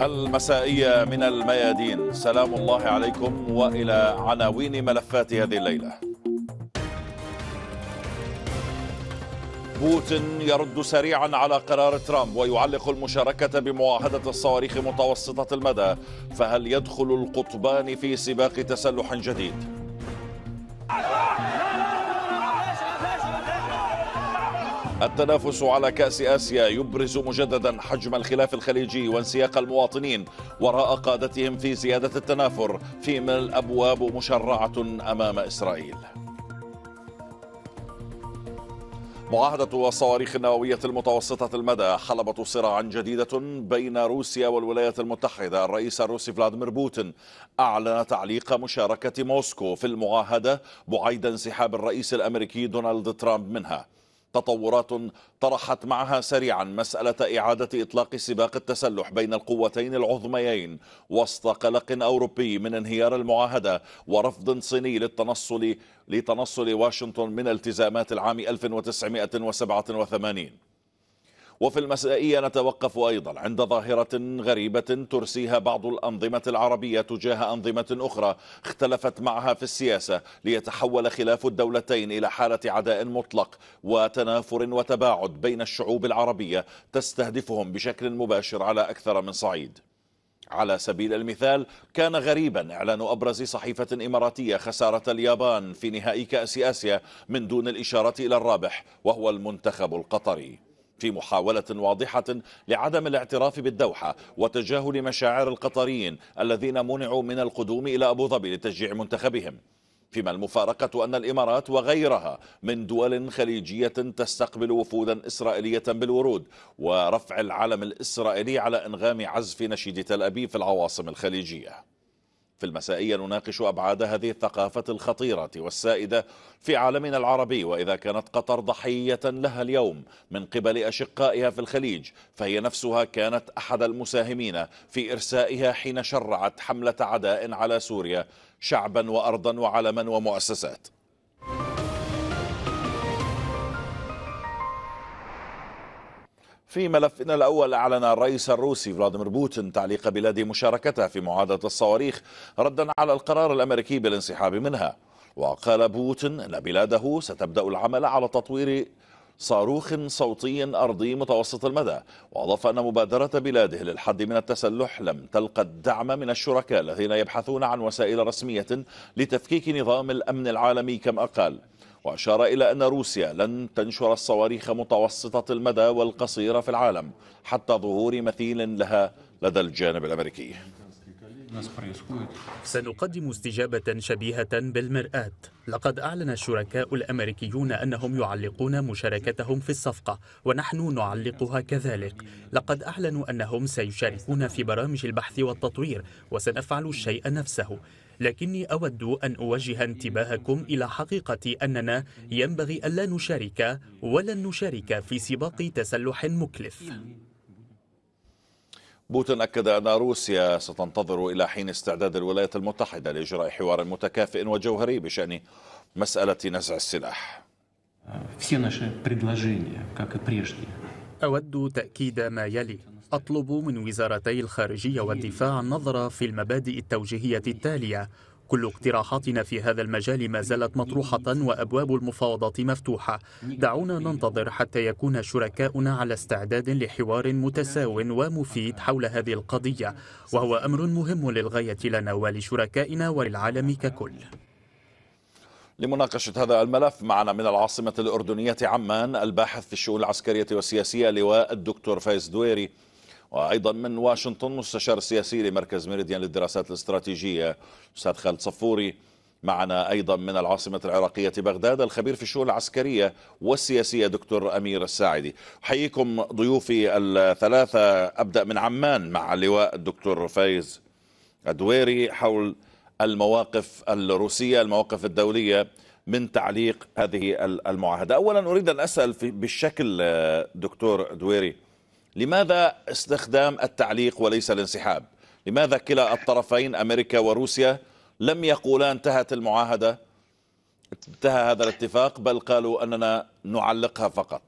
المسائية من الميادين سلام الله عليكم وإلى عناوين ملفات هذه الليلة بوتين يرد سريعا على قرار ترامب ويعلق المشاركة بمعاهدة الصواريخ متوسطة المدى فهل يدخل القطبان في سباق تسلح جديد؟ التنافس على كأس آسيا يبرز مجددا حجم الخلاف الخليجي وانسياق المواطنين وراء قادتهم في زيادة التنافر فيما الأبواب مشرعة أمام إسرائيل معاهدة الصواريخ النووية المتوسطة المدى حلبة صراع جديدة بين روسيا والولايات المتحدة الرئيس الروسي فلاديمير بوتين أعلن تعليق مشاركة موسكو في المعاهدة بعيد انسحاب الرئيس الأمريكي دونالد ترامب منها تطورات طرحت معها سريعا مسألة إعادة إطلاق سباق التسلح بين القوتين العظميين وسط قلق أوروبي من انهيار المعاهدة ورفض صيني للتنصل لتنصل واشنطن من التزامات العام 1987 وفي المسائية نتوقف أيضا عند ظاهرة غريبة ترسيها بعض الأنظمة العربية تجاه أنظمة أخرى اختلفت معها في السياسة ليتحول خلاف الدولتين إلى حالة عداء مطلق وتنافر وتباعد بين الشعوب العربية تستهدفهم بشكل مباشر على أكثر من صعيد على سبيل المثال كان غريبا إعلان أبرز صحيفة إماراتية خسارة اليابان في نهائي كأس آسيا من دون الإشارة إلى الرابح وهو المنتخب القطري في محاولة واضحة لعدم الاعتراف بالدوحة وتجاهل مشاعر القطريين الذين منعوا من القدوم إلى أبو ظبي لتشجيع منتخبهم فيما المفارقة أن الإمارات وغيرها من دول خليجية تستقبل وفودا إسرائيلية بالورود ورفع العلم الإسرائيلي على إنغام عزف نشيد تل أبيب في العواصم الخليجية في المسائية نناقش أبعاد هذه الثقافة الخطيرة والسائدة في عالمنا العربي وإذا كانت قطر ضحية لها اليوم من قبل أشقائها في الخليج فهي نفسها كانت أحد المساهمين في إرسائها حين شرعت حملة عداء على سوريا شعبا وأرضا وعلما ومؤسسات في ملفنا الأول أعلن الرئيس الروسي فلاديمير بوتين تعليق بلاده مشاركتها في معاهدة الصواريخ ردا على القرار الأمريكي بالانسحاب منها وقال بوتين أن بلاده ستبدأ العمل على تطوير صاروخ صوتي أرضي متوسط المدى وأضاف أن مبادرة بلاده للحد من التسلح لم تلقى الدعم من الشركاء الذين يبحثون عن وسائل رسمية لتفكيك نظام الأمن العالمي كما قال وأشار إلى أن روسيا لن تنشر الصواريخ متوسطة المدى والقصيرة في العالم حتى ظهور مثيل لها لدى الجانب الأمريكي سنقدم استجابة شبيهة بالمرآة لقد أعلن الشركاء الأمريكيون أنهم يعلقون مشاركتهم في الصفقة ونحن نعلقها كذلك لقد أعلنوا أنهم سيشاركون في برامج البحث والتطوير وسنفعل الشيء نفسه لكني أود أن أوجه انتباهكم إلى حقيقة أننا ينبغي ألا نشارك ولن نشارك في سباق تسلح مكلف بوتين أكد أن روسيا ستنتظر إلى حين استعداد الولايات المتحدة لإجراء حوار متكافئ وجوهري بشأن مسألة نزع السلاح أود تأكيد ما يلي أطلب من وزارتي الخارجية والدفاع النظر في المبادئ التوجيهية التالية كل اقتراحاتنا في هذا المجال ما زالت مطروحة وأبواب المفاوضات مفتوحة دعونا ننتظر حتى يكون شركاؤنا على استعداد لحوار متساو ومفيد حول هذه القضية وهو أمر مهم للغاية لنا ولشركائنا وللعالم ككل لمناقشة هذا الملف معنا من العاصمة الأردنية عمان الباحث في الشؤون العسكرية والسياسية لواء الدكتور فايز دويري وأيضا من واشنطن مستشار سياسي لمركز ميريديان للدراسات الاستراتيجية أستاذ خالد صفوري معنا أيضا من العاصمة العراقية بغداد الخبير في الشؤون العسكرية والسياسية دكتور أمير الساعدي احييكم ضيوفي الثلاثة أبدأ من عمان مع اللواء الدكتور فايز الدويري حول المواقف الروسية المواقف الدولية من تعليق هذه المعاهدة أولا أريد أن أسأل بالشكل آه، دكتور دويري لماذا استخدام التعليق وليس الانسحاب لماذا كلا الطرفين أمريكا وروسيا لم يقولا انتهت المعاهدة انتهى هذا الاتفاق بل قالوا أننا نعلقها فقط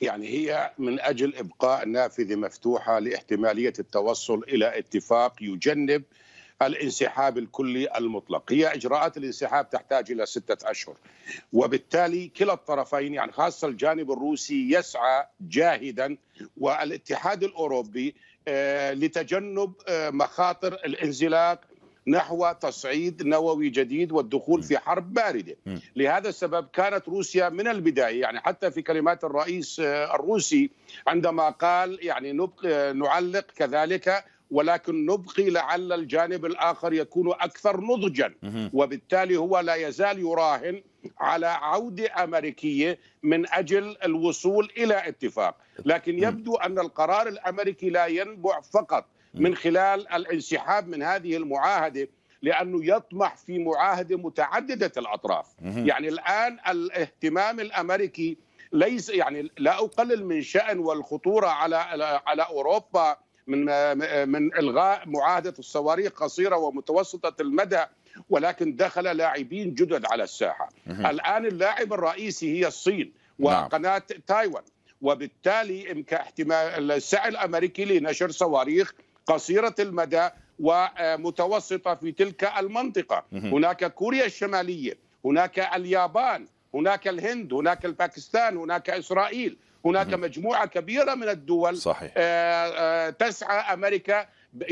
يعني هي من أجل إبقاء نافذة مفتوحة لاحتمالية التوصل إلى اتفاق يجنب الانسحاب الكلي المطلق هي إجراءات الانسحاب تحتاج إلى ستة أشهر وبالتالي كلا الطرفين يعني خاصة الجانب الروسي يسعى جاهدا والاتحاد الأوروبي آه، لتجنب آه، مخاطر الانزلاق نحو تصعيد نووي جديد والدخول في حرب بارده لهذا السبب كانت روسيا من البدايه يعني حتى في كلمات الرئيس آه، الروسي عندما قال يعني نبقى نعلق كذلك ولكن نبقي لعل الجانب الاخر يكون اكثر نضجا وبالتالي هو لا يزال يراهن على عوده امريكيه من اجل الوصول الى اتفاق، لكن يبدو ان القرار الامريكي لا ينبع فقط من خلال الانسحاب من هذه المعاهده لانه يطمح في معاهده متعدده الاطراف، يعني الان الاهتمام الامريكي ليس يعني لا اقلل من شان والخطوره على على اوروبا من آه، من الغاء معاهده الصواريخ قصيره ومتوسطه المدى ولكن دخل لاعبين جدد على الساحه الان اللاعب الرئيسي هي الصين نعم. وقناه تايوان وبالتالي امكان احتمال السعي الامريكي لنشر صواريخ قصيره المدى ومتوسطه في تلك المنطقه هناك كوريا الشماليه هناك اليابان هناك الهند هناك الباكستان هناك اسرائيل هناك مجموعه كبيره من الدول صحيح. آه، آه، تسعى امريكا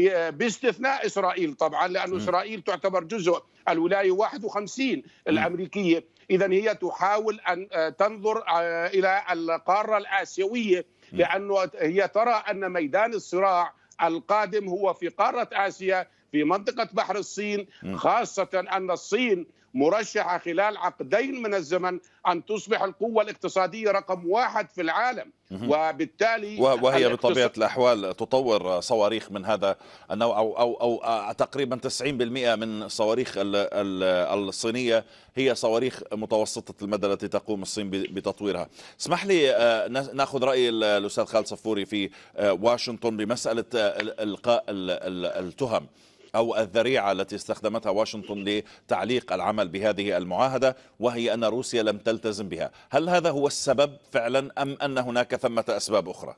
آه، باستثناء اسرائيل طبعا لان اسرائيل تعتبر جزء الولايه 51 الامريكيه اذا هي تحاول ان تنظر الى القاره الاسيويه لانه هي ترى ان ميدان الصراع القادم هو في قاره اسيا في منطقه بحر الصين خاصه ان الصين مرشحة خلال عقدين من الزمن أن تصبح القوة الاقتصادية رقم واحد في العالم وبالتالي وهي بطبيعة الأحوال تطور صواريخ من هذا النوع أو, أو, أو تقريبا 90% من الصواريخ الصينية هي صواريخ متوسطة المدى التي تقوم الصين بتطويرها اسمح لي آه، ناخذ رأي الأستاذ خالد صفوري في آه، واشنطن بمسألة آه، إلقاء التهم أو الذريعة التي استخدمتها واشنطن لتعليق العمل بهذه المعاهدة وهي أن روسيا لم تلتزم بها هل هذا هو السبب فعلا أم أن هناك ثمة أسباب أخرى؟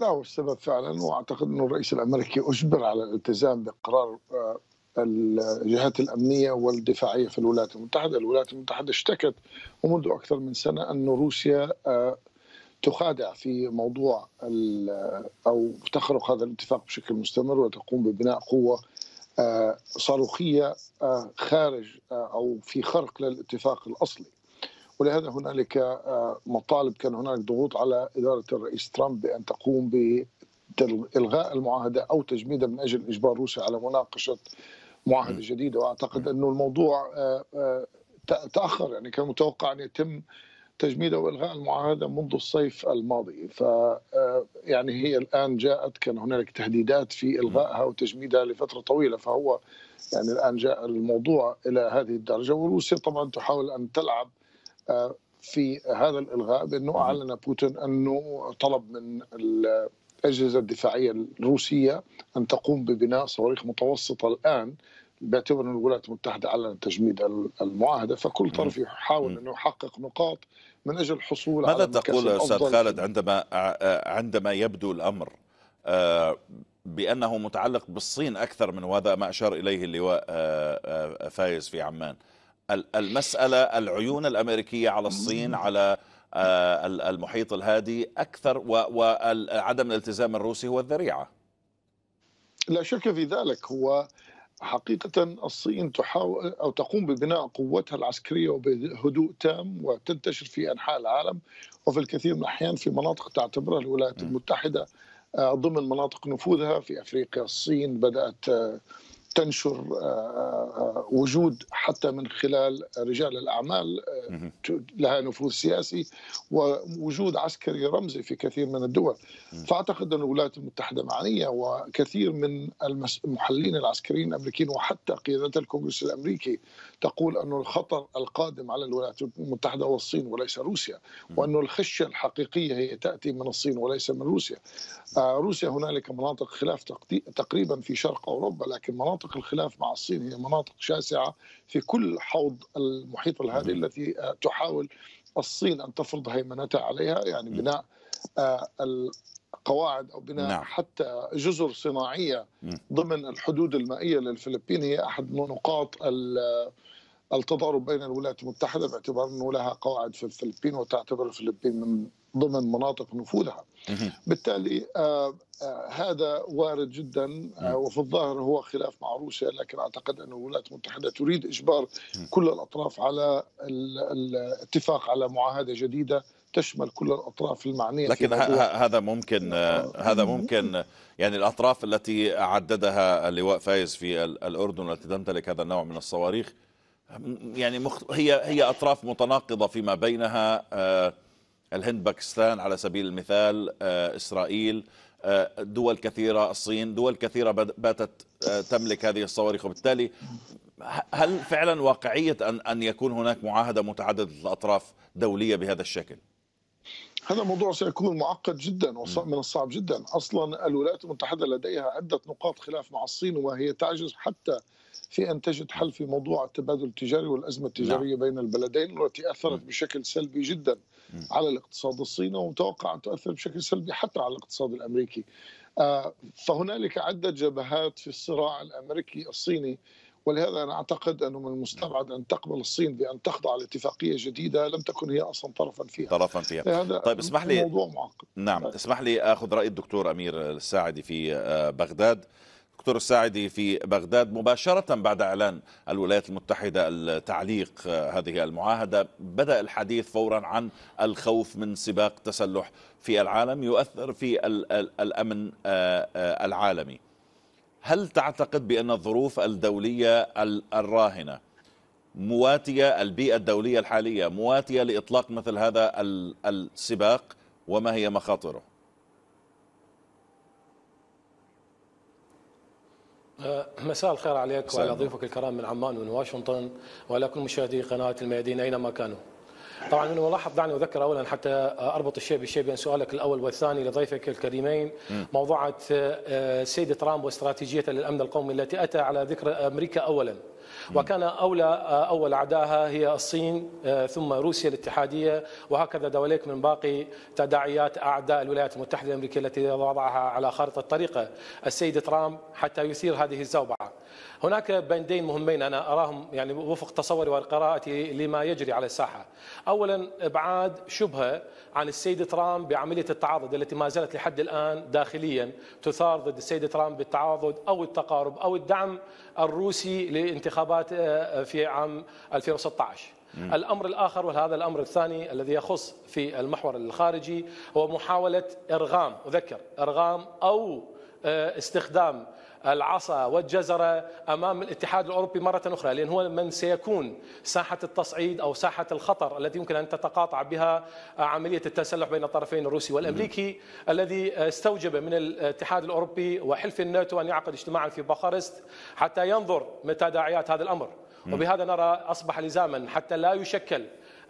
لا هو السبب فعلا واعتقد انه الرئيس الامريكي اجبر على الالتزام بقرار آه، الجهات الامنيه والدفاعيه في الولايات المتحده، الولايات المتحده اشتكت ومنذ اكثر من سنه ان روسيا آه، تخادع في موضوع او تخرق هذا الاتفاق بشكل مستمر وتقوم ببناء قوه آه، صاروخيه آه، خارج آه، او في خرق للاتفاق الاصلي ولهذا هنالك مطالب كان هنالك ضغوط على اداره الرئيس ترامب بان تقوم بالغاء المعاهده او تجميدها من اجل اجبار روسيا على مناقشه معاهده جديده واعتقد انه الموضوع تاخر يعني كان متوقع ان يتم تجميد والغاء المعاهده منذ الصيف الماضي ف آه، يعني هي الان جاءت كان هنالك تهديدات في الغائها وتجميدها لفتره طويله فهو يعني الان جاء الموضوع الى هذه الدرجه وروسيا طبعا تحاول ان تلعب آه، في هذا الالغاء بانه اعلن بوتين انه طلب من الاجهزه الدفاعيه الروسيه ان تقوم ببناء صواريخ متوسطه الان باعتبار ان الولايات المتحده اعلنت تجميد المعاهده فكل طرف يحاول انه يحقق نقاط من اجل الحصول ماذا على ماذا تقول استاذ خالد عندما آه، آه، عندما يبدو الامر آه، بانه متعلق بالصين اكثر من وهذا ما اشار اليه اللواء فايز في عمان المساله العيون الامريكيه على الصين على المحيط الهادي اكثر وعدم الالتزام الروسي هو الذريعه لا شك في ذلك هو حقيقة الصين تحاول أو تقوم ببناء قوتها العسكرية وبهدوء تام وتنتشر في أنحاء العالم وفي الكثير من الأحيان في مناطق تعتبرها الولايات المتحدة آه، ضمن مناطق نفوذها في أفريقيا الصين بدأت آه، تنشر آه، آه، وجود حتى من خلال رجال الاعمال آه، لها نفوذ سياسي ووجود عسكري رمزي في كثير من الدول فاعتقد ان الولايات المتحده معنيه وكثير من المحللين العسكريين الامريكيين وحتى قياده الكونغرس الامريكي تقول ان الخطر القادم على الولايات المتحده هو الصين وليس روسيا وان الخشيه الحقيقيه هي تاتي من الصين وليس من روسيا روسيا هنالك مناطق خلاف تقريبا في شرق اوروبا لكن مناطق مناطق الخلاف مع الصين هي مناطق شاسعه في كل حوض المحيط الهادئ التي آه، تحاول الصين ان تفرض هيمنتها عليها يعني بناء آه، القواعد او بناء نعم. حتى جزر صناعيه ضمن الحدود المائيه للفلبين هي احد نقاط التضارب بين الولايات المتحده باعتبار انه لها قواعد في الفلبين وتعتبر الفلبين من ضمن مناطق نفوذها بالتالي آه، آه، هذا وارد جدا آه، وفي الظاهر هو خلاف مع روسيا لكن اعتقد ان الولايات المتحده تريد اجبار كل الاطراف على الاتفاق على معاهده جديده تشمل كل الاطراف المعنيه لكن هذا ممكن هذا ممكن يعني الاطراف التي عددها اللواء فايز في الاردن التي تمتلك هذا النوع من الصواريخ يعني هي هي اطراف متناقضه فيما بينها الهند باكستان على سبيل المثال آه، إسرائيل آه، دول كثيرة الصين دول كثيرة باتت آه، تملك هذه الصواريخ وبالتالي هل فعلا واقعية أن, أن يكون هناك معاهدة متعددة الأطراف دولية بهذا الشكل؟ هذا الموضوع سيكون معقد جدا ومن الصعب جدا اصلا الولايات المتحده لديها عده نقاط خلاف مع الصين وهي تعجز حتى في ان تجد حل في موضوع التبادل التجاري والازمه نعم. التجاريه بين البلدين والتي اثرت بشكل سلبي جدا على الاقتصاد الصيني ومتوقع أن تؤثر بشكل سلبي حتى على الاقتصاد الأمريكي آه، فهنالك عدة جبهات في الصراع الأمريكي الصيني ولهذا أنا أعتقد أنه من المستبعد أن تقبل الصين بأن تخضع لاتفاقية جديدة لم تكن هي أصلا طرفا فيها طرفا فيها طيب اسمح لي موضوع معقد نعم طيب. اسمح لي أخذ رأي الدكتور أمير الساعدي في آه، بغداد دكتور الساعدي في بغداد مباشرة بعد إعلان الولايات المتحدة التعليق هذه المعاهدة بدأ الحديث فورا عن الخوف من سباق تسلح في العالم يؤثر في الأمن آه، آه، العالمي هل تعتقد بأن الظروف الدولية الراهنة مواتية البيئة الدولية الحالية مواتية لإطلاق مثل هذا السباق وما هي مخاطره آه، مساء الخير عليك وعلى ضيوفك الكرام من عمان ومن واشنطن وعلى كل مشاهدي قناه الميادين اينما كانوا. طبعا انا لاحظ دعني اذكر اولا حتى اربط الشيء بالشيء بين سؤالك الاول والثاني لضيفك الكريمين موضوعه آه، سيد ترامب واستراتيجيته للامن القومي التي اتى على ذكر امريكا اولا. وكان أولى آه، أول أعدائها هي الصين آه، ثم روسيا الاتحادية وهكذا دواليك من باقي تداعيات أعداء الولايات المتحدة الأمريكية التي وضعها على خارطة الطريقة السيد ترامب حتى يثير هذه الزوبعة هناك بندين مهمين أنا أراهم يعني وفق تصوري وقراءتي لما يجري على الساحة أولا إبعاد شبهة عن السيد ترامب بعملية التعاضد التي ما زالت لحد الآن داخليا تثار ضد السيد ترامب بالتعاضد أو التقارب أو الدعم الروسي لانتخابات آه، آه، في عام 2016 الامر الاخر وهذا الامر الثاني الذي يخص في المحور الخارجي هو محاوله ارغام اذكر ارغام او آه، استخدام العصا والجزرة أمام الاتحاد الأوروبي مرة أخرى لأن هو من سيكون ساحة التصعيد أو ساحة الخطر التي يمكن أن تتقاطع بها عملية التسلح بين الطرفين الروسي والأمريكي الذي استوجب من الاتحاد الأوروبي وحلف الناتو أن يعقد اجتماعا في بخارست حتى ينظر متى داعيات هذا الأمر وبهذا نرى أصبح لزاما حتى لا يشكل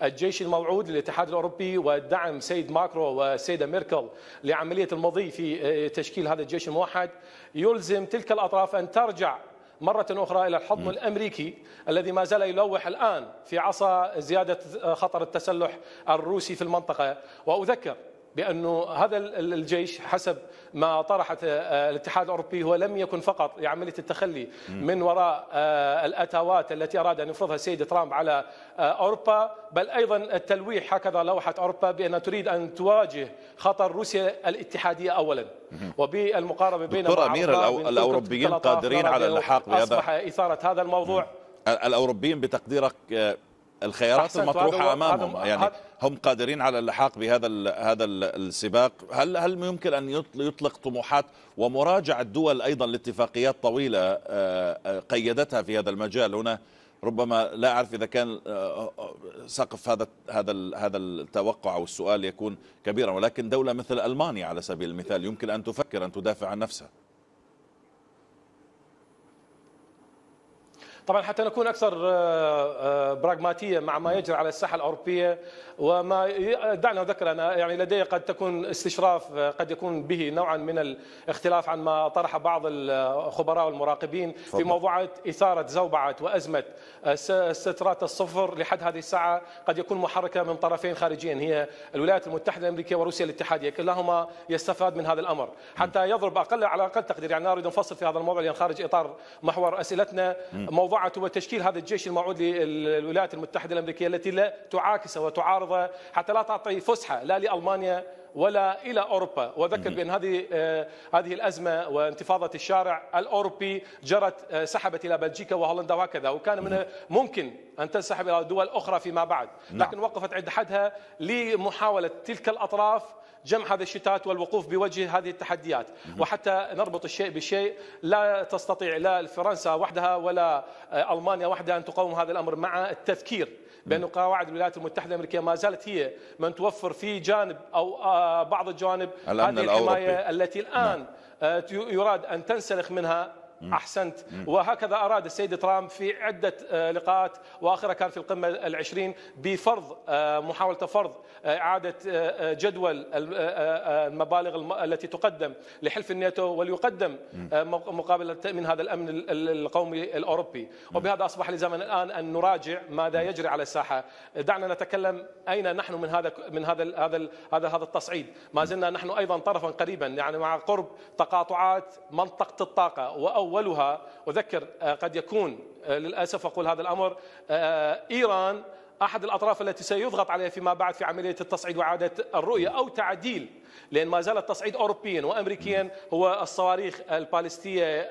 الجيش الموعود للاتحاد الاوروبي ودعم سيد ماكرو والسيده ميركل لعمليه المضي في آه، تشكيل هذا الجيش الموحد يلزم تلك الاطراف ان ترجع مرة أخرى إلى الحضن الأمريكي الذي ما زال يلوح الآن في عصا زيادة آه، خطر التسلح الروسي في المنطقة وأذكر بانه هذا الجيش حسب ما طرحت آه، الاتحاد الاوروبي هو لم يكن فقط عمليه التخلي من وراء آه، الاتاوات التي اراد ان يفرضها السيد ترامب على آه، اوروبا بل ايضا التلويح هكذا لوحة اوروبا بانها تريد ان تواجه خطر روسيا الاتحاديه اولا وبالمقاربه بين دكتور امير الاوروبيين قادرين على اللحاق بهذا اصبح اثاره هذا الموضوع الاوروبيين بتقديرك الخيارات المطروحه امامهم يعني هم قادرين على اللحاق بهذا ال هذا الـ السباق هل هل ممكن ان يطلق طموحات ومراجعه دول ايضا لاتفاقيات طويله آه، آه، قيدتها في هذا المجال هنا ربما لا اعرف اذا كان آه، سقف هذا هذا هذا التوقع او السؤال يكون كبيرا ولكن دوله مثل المانيا على سبيل المثال يمكن ان تفكر ان تدافع عن نفسها طبعا حتى نكون اكثر آه، آه، براغماتيه مع ما يجري على الساحه الاوروبيه وما دعنا نذكر أنا يعني لدي قد تكون استشراف آه، قد يكون به نوعا من الاختلاف عن ما طرح بعض الخبراء والمراقبين فضل. في موضوع إثارة زوبعة وأزمة آه، سترات الصفر لحد هذه الساعة قد يكون محركة من طرفين خارجيين هي الولايات المتحدة الأمريكية وروسيا الاتحادية كلاهما يستفاد من هذا الأمر حتى يضرب أقل على أقل تقدير يعني أريد أنفصل في هذا الموضوع لأن خارج إطار محور أسئلتنا موضوعة هو تشكيل هذا الجيش الموعود للولايات المتحدة الأمريكية التي لا تعاكس وتعارض الرياضه حتى لا تعطي فسحه لا لالمانيا ولا الى اوروبا واذكر بان هذه آه، هذه الازمه وانتفاضه الشارع الاوروبي جرت آه، سحبت الى بلجيكا وهولندا وهكذا وكان من ممكن ان تنسحب الى دول اخرى فيما بعد نعم. لكن وقفت عند حدها لمحاوله تلك الاطراف جمع هذا الشتات والوقوف بوجه هذه التحديات وحتى نربط الشيء بالشيء لا تستطيع لا فرنسا وحدها ولا آه، المانيا وحدها ان تقاوم هذا الامر مع التفكير بأن قواعد الولايات المتحدة الأمريكية ما زالت هي من توفر في جانب أو آه، بعض الجوانب هذه الحماية الأوروبي. التي الآن نعم. آه، يراد أن تنسلخ منها احسنت وهكذا اراد السيد ترامب في عده آه، لقاءات واخرها كان في القمه العشرين بفرض آه، محاوله فرض آه، اعاده جدول المبالغ التي تقدم لحلف الناتو وليقدم مقابل تامين هذا الامن القومي الاوروبي وبهذا اصبح لزمن الان ان نراجع ماذا يجري على الساحه دعنا نتكلم اين نحن من هذا من هذا هذا هذا هذا التصعيد ما زلنا نحن ايضا طرفا قريبا يعني مع قرب تقاطعات منطقه الطاقه واول أولها أذكر آه، قد يكون آه، للأسف أقول هذا الأمر آه، إيران احد الاطراف التي سيضغط عليها فيما بعد في عمليه التصعيد واعاده الرؤيه او تعديل لان ما زال التصعيد اوروبيا وامريكيا هو الصواريخ البالستيه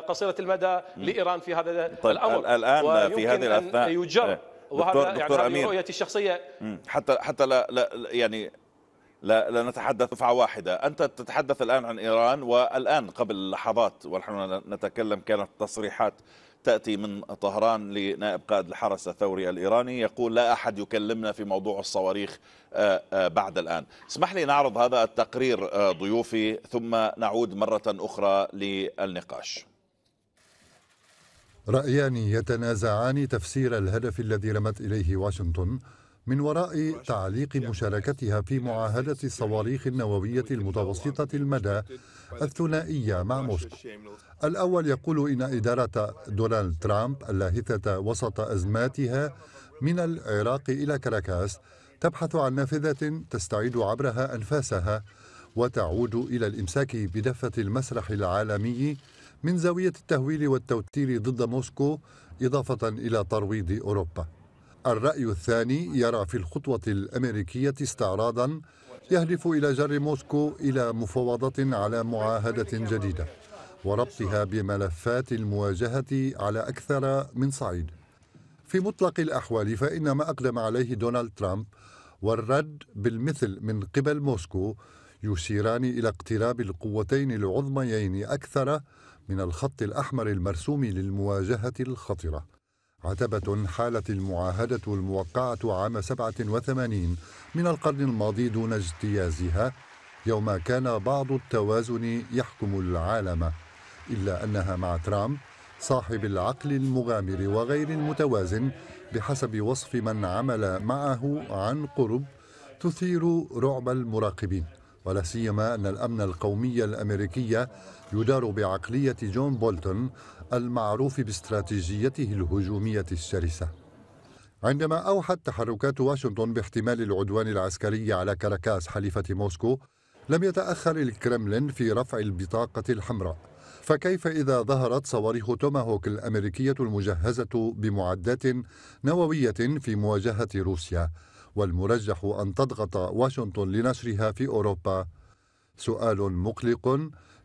قصيره المدى لايران في هذا طيب الامر الان في هذه الاثناء يجر إيه. وهذا دكتور يعني دكتور أمين رؤيتي الشخصيه حتى حتى لا, لا يعني لا, لا نتحدث دفعة واحدة أنت تتحدث الآن عن إيران والآن قبل لحظات ونحن نتكلم كانت تصريحات تأتي من طهران لنائب قائد الحرس الثوري الإيراني يقول لا أحد يكلمنا في موضوع الصواريخ آه، آه، بعد الآن اسمح لي نعرض هذا التقرير آه، ضيوفي ثم نعود مرة أخرى للنقاش رأيان يتنازعان تفسير الهدف الذي رمت إليه واشنطن من وراء تعليق مشاركتها في معاهدة الصواريخ النووية المتوسطة المدى الثنائية مع موسكو الأول يقول إن إدارة دونالد ترامب اللاهثة وسط أزماتها من العراق إلى كراكاس تبحث عن نافذة تستعيد عبرها أنفاسها وتعود إلى الإمساك بدفة المسرح العالمي من زاوية التهويل والتوتير ضد موسكو إضافة إلى ترويض أوروبا الرأي الثاني يرى في الخطوة الأمريكية استعراضا يهدف إلى جر موسكو إلى مفاوضات على معاهدة جديدة وربطها بملفات المواجهة على أكثر من صعيد في مطلق الأحوال فإن ما أقدم عليه دونالد ترامب والرد بالمثل من قبل موسكو يشيران إلى اقتراب القوتين العظميين أكثر من الخط الأحمر المرسوم للمواجهة الخطرة عتبة حالت المعاهدة الموقعة عام 87 من القرن الماضي دون اجتيازها يوم كان بعض التوازن يحكم العالم إلا أنها مع ترامب صاحب العقل المغامر وغير المتوازن بحسب وصف من عمل معه عن قرب تثير رعب المراقبين ولا سيما أن الأمن القومي الأمريكي يدار بعقلية جون بولتون المعروف باستراتيجيته الهجومية الشرسة عندما أوحت تحركات واشنطن باحتمال العدوان العسكري على كاراكاس حليفة موسكو لم يتأخر الكرملين في رفع البطاقة الحمراء فكيف إذا ظهرت صواريخ توماهوك الأمريكية المجهزة بمعدات نووية في مواجهة روسيا والمرجح أن تضغط واشنطن لنشرها في أوروبا سؤال مقلق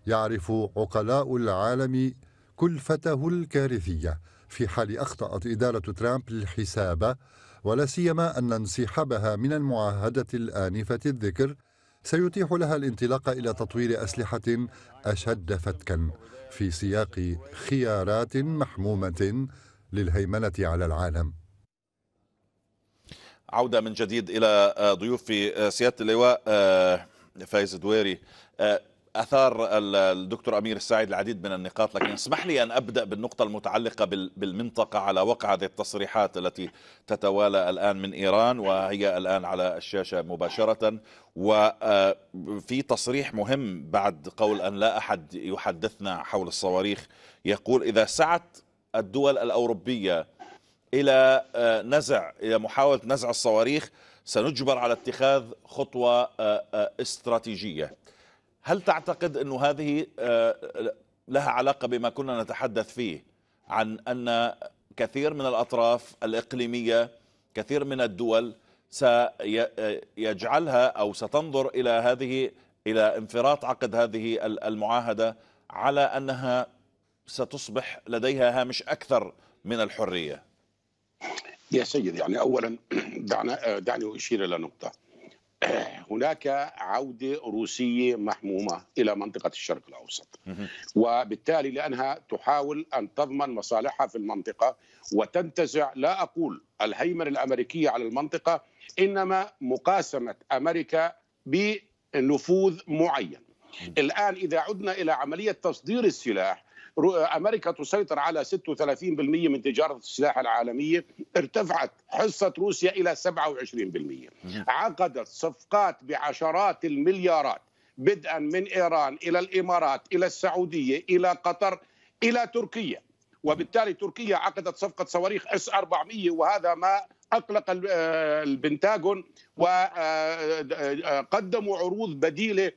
يعرف عقلاء العالم كلفته الكارثية في حال أخطأت إدارة ترامب الحساب ولا سيما أن انسحابها من المعاهدة الآنفة الذكر سيتيح لها الانطلاق إلى تطوير أسلحة أشد فتكا في سياق خيارات محمومة للهيمنة على العالم عودة من جديد إلى آه، ضيوف في آه، سيادة اللواء آه، فايز دويري أثار الدكتور أمير السعيد العديد من النقاط لكن اسمح لي أن أبدأ بالنقطة المتعلقة بالمنطقة على وقع هذه التصريحات التي تتوالى الآن من إيران وهي الآن على الشاشة مباشرة وفي تصريح مهم بعد قول أن لا أحد يحدثنا حول الصواريخ يقول إذا سعت الدول الأوروبية الى آه، نزع الى محاوله نزع الصواريخ سنجبر على اتخاذ خطوه آه، آه، استراتيجيه هل تعتقد أن هذه لها علاقه بما كنا نتحدث فيه عن ان كثير من الاطراف الاقليميه كثير من الدول سيجعلها او ستنظر الى هذه الى انفراط عقد هذه المعاهده على انها ستصبح لديها هامش اكثر من الحريه يا سيد يعني اولا دعنا دعني اشير الى نقطه هناك عوده روسيه محمومه الى منطقه الشرق الاوسط وبالتالي لانها تحاول ان تضمن مصالحها في المنطقه وتنتزع لا اقول الهيمنه الامريكيه على المنطقه انما مقاسمه امريكا بنفوذ معين الان اذا عدنا الى عمليه تصدير السلاح امريكا تسيطر على 36% من تجاره السلاح العالميه ارتفعت حصه روسيا الى 27% نعم. عقدت صفقات بعشرات المليارات بدءا من ايران الى الامارات الى السعوديه الى قطر الى تركيا وبالتالي تركيا عقدت صفقه صواريخ اس 400 وهذا ما اقلق آه، البنتاغون وقدموا آه، آه، عروض بديله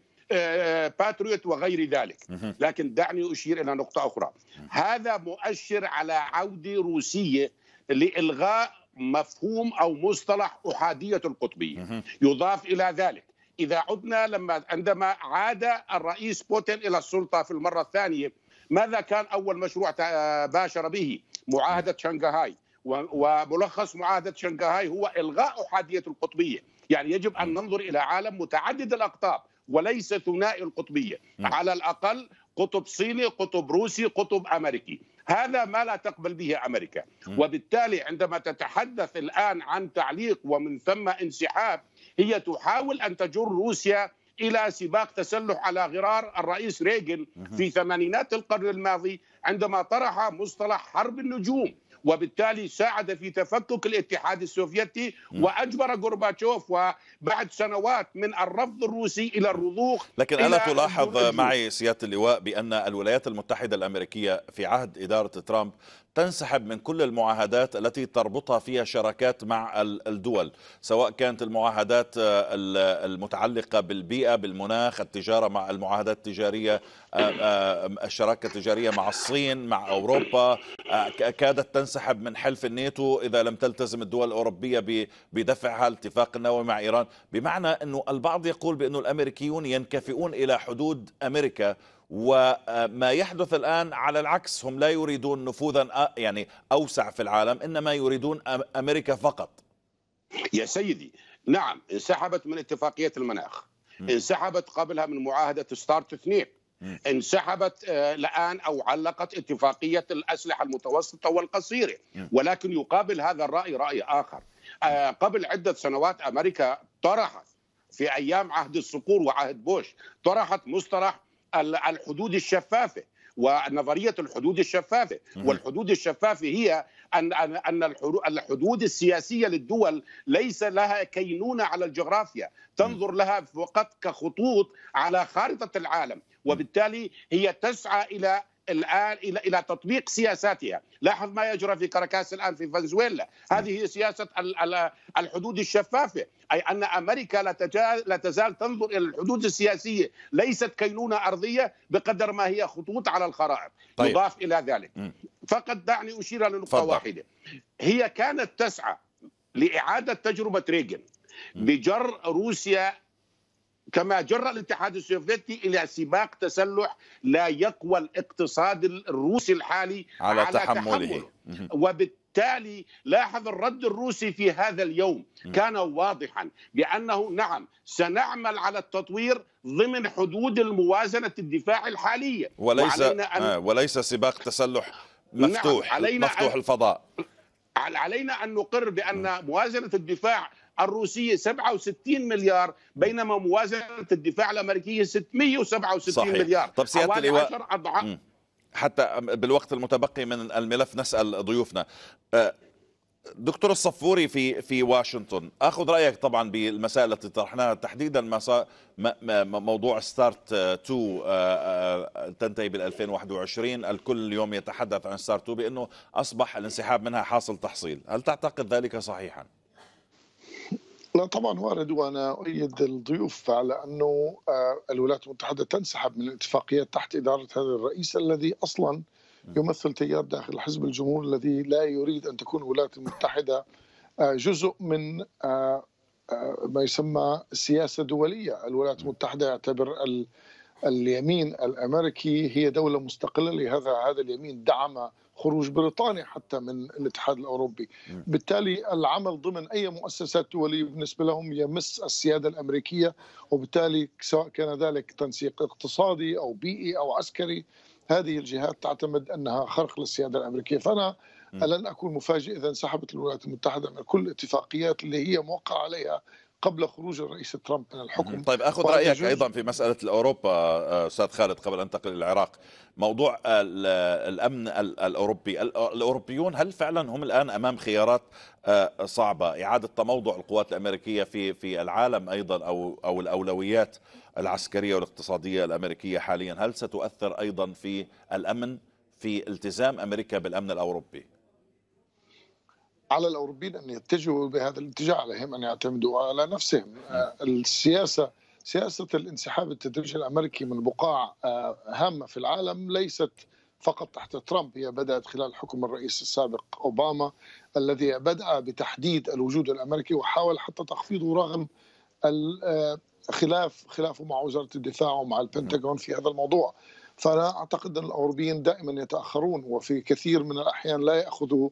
باتريوت آه، وغير ذلك لكن دعني أشير إلى نقطة أخرى هذا مؤشر على عودة روسية لإلغاء مفهوم أو مصطلح أحادية القطبية يضاف إلى ذلك إذا عدنا لما عندما عاد الرئيس بوتين إلى السلطة في المرة الثانية ماذا كان أول مشروع آه، باشر به معاهدة شنغهاي وملخص معاهدة شنغهاي هو إلغاء أحادية القطبية يعني يجب أن ننظر إلى عالم متعدد الأقطاب وليس ثنائي القطبيه نعم. على الاقل قطب صيني قطب روسي قطب امريكي هذا ما لا تقبل به امريكا نعم. وبالتالي عندما تتحدث الان عن تعليق ومن ثم انسحاب هي تحاول ان تجر روسيا الى سباق تسلح على غرار الرئيس ريغن نعم. في ثمانينات القرن الماضي عندما طرح مصطلح حرب النجوم وبالتالي ساعد في تفكك الاتحاد السوفيتي وأجبر غورباتشوف وبعد سنوات من الرفض الروسي إلى الرضوخ لكن ألا تلاحظ معي سيادة اللواء بأن الولايات المتحدة الأمريكية في عهد إدارة ترامب تنسحب من كل المعاهدات التي تربطها فيها شراكات مع الدول سواء كانت المعاهدات آه، المتعلقة بالبيئة بالمناخ التجارة مع المعاهدات التجارية آه، آه، الشراكة التجارية مع الصين مع أوروبا كادت تنسحب من حلف الناتو إذا لم تلتزم الدول الأوروبية بدفعها الاتفاق النووي مع إيران بمعنى أنه البعض يقول بأن الأمريكيون ينكفئون إلى حدود أمريكا وما يحدث الآن على العكس هم لا يريدون نفوذا يعني أوسع في العالم إنما يريدون أمريكا فقط يا سيدي نعم انسحبت من اتفاقية المناخ انسحبت قبلها من معاهدة ستارت اثنين انسحبت آه، الآن أو علقت اتفاقية الأسلحة المتوسطة والقصيرة ولكن يقابل هذا الرأي رأي آخر آه، قبل عدة سنوات أمريكا طرحت في أيام عهد الصقور وعهد بوش طرحت مصطلح الحدود الشفافه ونظريه الحدود الشفافه والحدود الشفافه هي ان ان الحدود السياسيه للدول ليس لها كينونه على الجغرافيا تنظر لها فقط كخطوط على خارطه العالم وبالتالي هي تسعى الى الان الى الى تطبيق سياساتها، لاحظ ما يجرى في كاراكاس الان في فنزويلا، نعم. هذه هي سياسه الحدود الشفافه، اي ان امريكا لا تزال تنظر الى الحدود السياسيه، ليست كينونه ارضيه بقدر ما هي خطوط على الخرائط، طيب. يضاف الى ذلك. فقط دعني اشير الى نقطه واحده. هي كانت تسعى لاعاده تجربه ريغن بجر روسيا كما جر الاتحاد السوفيتي الى سباق تسلح لا يقوى الاقتصاد الروسي الحالي على, على تحمله, تحمله. وبالتالي لاحظ الرد الروسي في هذا اليوم كان واضحا بانه نعم سنعمل على التطوير ضمن حدود الموازنه الدفاع الحاليه وليس أن... آه، وليس سباق تسلح نعم، مفتوح نعم علينا مفتوح أن... الفضاء علينا ان نقر بان موازنه الدفاع الروسية 67 مليار بينما موازنة الدفاع الأمريكية 667 صحيح. مليار طب سيادة اللواء حتى بالوقت المتبقي من الملف نسأل ضيوفنا أه، دكتور الصفوري في في واشنطن اخذ رايك طبعا بالمسائل التي طرحناها تحديدا ما موضوع ستارت 2 أه، أه، تنتهي بال 2021 الكل اليوم يتحدث عن ستارت 2 بانه اصبح الانسحاب منها حاصل تحصيل هل تعتقد ذلك صحيحا؟ لا طبعا وارد وانا اؤيد الضيوف على انه آه، الولايات المتحده تنسحب من الاتفاقيات تحت اداره هذا الرئيس الذي اصلا يمثل تيار داخل حزب الجمهور الذي لا يريد ان تكون الولايات المتحده آه، جزء من آه، ما يسمى سياسه دوليه، الولايات المتحده يعتبر اليمين الامريكي هي دوله مستقله لهذا هذا اليمين دعم خروج بريطانيا حتى من الاتحاد الاوروبي بالتالي العمل ضمن اي مؤسسات دوليه بالنسبه لهم يمس السياده الامريكيه وبالتالي سواء كان ذلك تنسيق اقتصادي او بيئي او عسكري هذه الجهات تعتمد انها خرق للسياده الامريكيه فانا لن اكون مفاجئ اذا انسحبت الولايات المتحده من كل الاتفاقيات اللي هي موقع عليها قبل خروج الرئيس ترامب من الحكم طيب اخذ رايك ايضا في مساله الاوروبا آه، استاذ خالد قبل ان انتقل للعراق موضوع الامن الاوروبي الاوروبيون هل فعلا هم الان امام خيارات آه، صعبه اعاده تموضع القوات الامريكيه في في العالم ايضا او او الاولويات العسكريه والاقتصاديه الامريكيه حاليا هل ستؤثر ايضا في الامن في التزام امريكا بالامن الاوروبي على الأوروبيين أن يتجهوا بهذا الاتجاه عليهم أن يعتمدوا على نفسهم آه، السياسة سياسة الانسحاب التدريجي الأمريكي من بقاع آه، هامة في العالم ليست فقط تحت ترامب هي بدأت خلال حكم الرئيس السابق أوباما الذي بدأ بتحديد الوجود الأمريكي وحاول حتى تخفيضه رغم آه، خلاف خلافه مع وزارة الدفاع ومع البنتاغون في هذا الموضوع فأنا أعتقد أن الأوروبيين دائما يتأخرون وفي كثير من الأحيان لا يأخذوا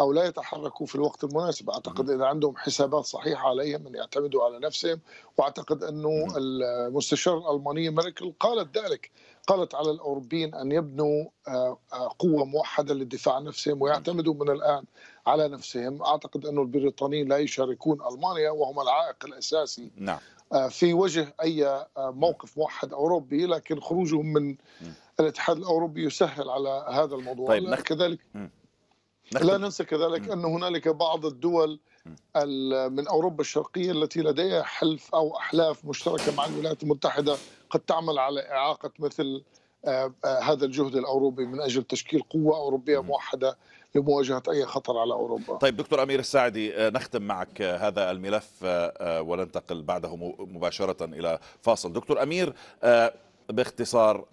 او لا يتحركوا في الوقت المناسب، اعتقد ان عندهم حسابات صحيحه عليهم ان يعتمدوا على نفسهم، واعتقد انه المستشار الالمانيه ميركل قالت ذلك، قالت على الاوروبيين ان يبنوا آه، آه، قوه موحده للدفاع عن نفسهم ويعتمدوا من الان على نفسهم، اعتقد انه البريطانيين لا يشاركون المانيا وهم العائق الاساسي نعم. آه، في وجه اي موقف موحد اوروبي لكن خروجهم من الاتحاد الاوروبي يسهل على هذا الموضوع طيب كذلك لا ننسى كذلك أن هنالك بعض الدول من أوروبا الشرقية التي لديها حلف أو أحلاف مشتركة مع الولايات المتحدة قد تعمل على إعاقة مثل آه، آه، هذا الجهد الأوروبي من أجل تشكيل قوة أوروبية موحدة لمواجهة أي خطر على أوروبا طيب دكتور أمير السعدي آه، نختم معك هذا الملف وننتقل بعده مباشرة إلى فاصل دكتور أمير باختصار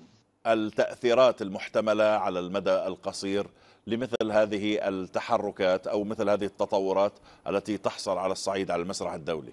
التأثيرات المحتملة على المدى القصير لمثل هذه التحركات أو مثل هذه التطورات التي تحصل على الصعيد على المسرح الدولي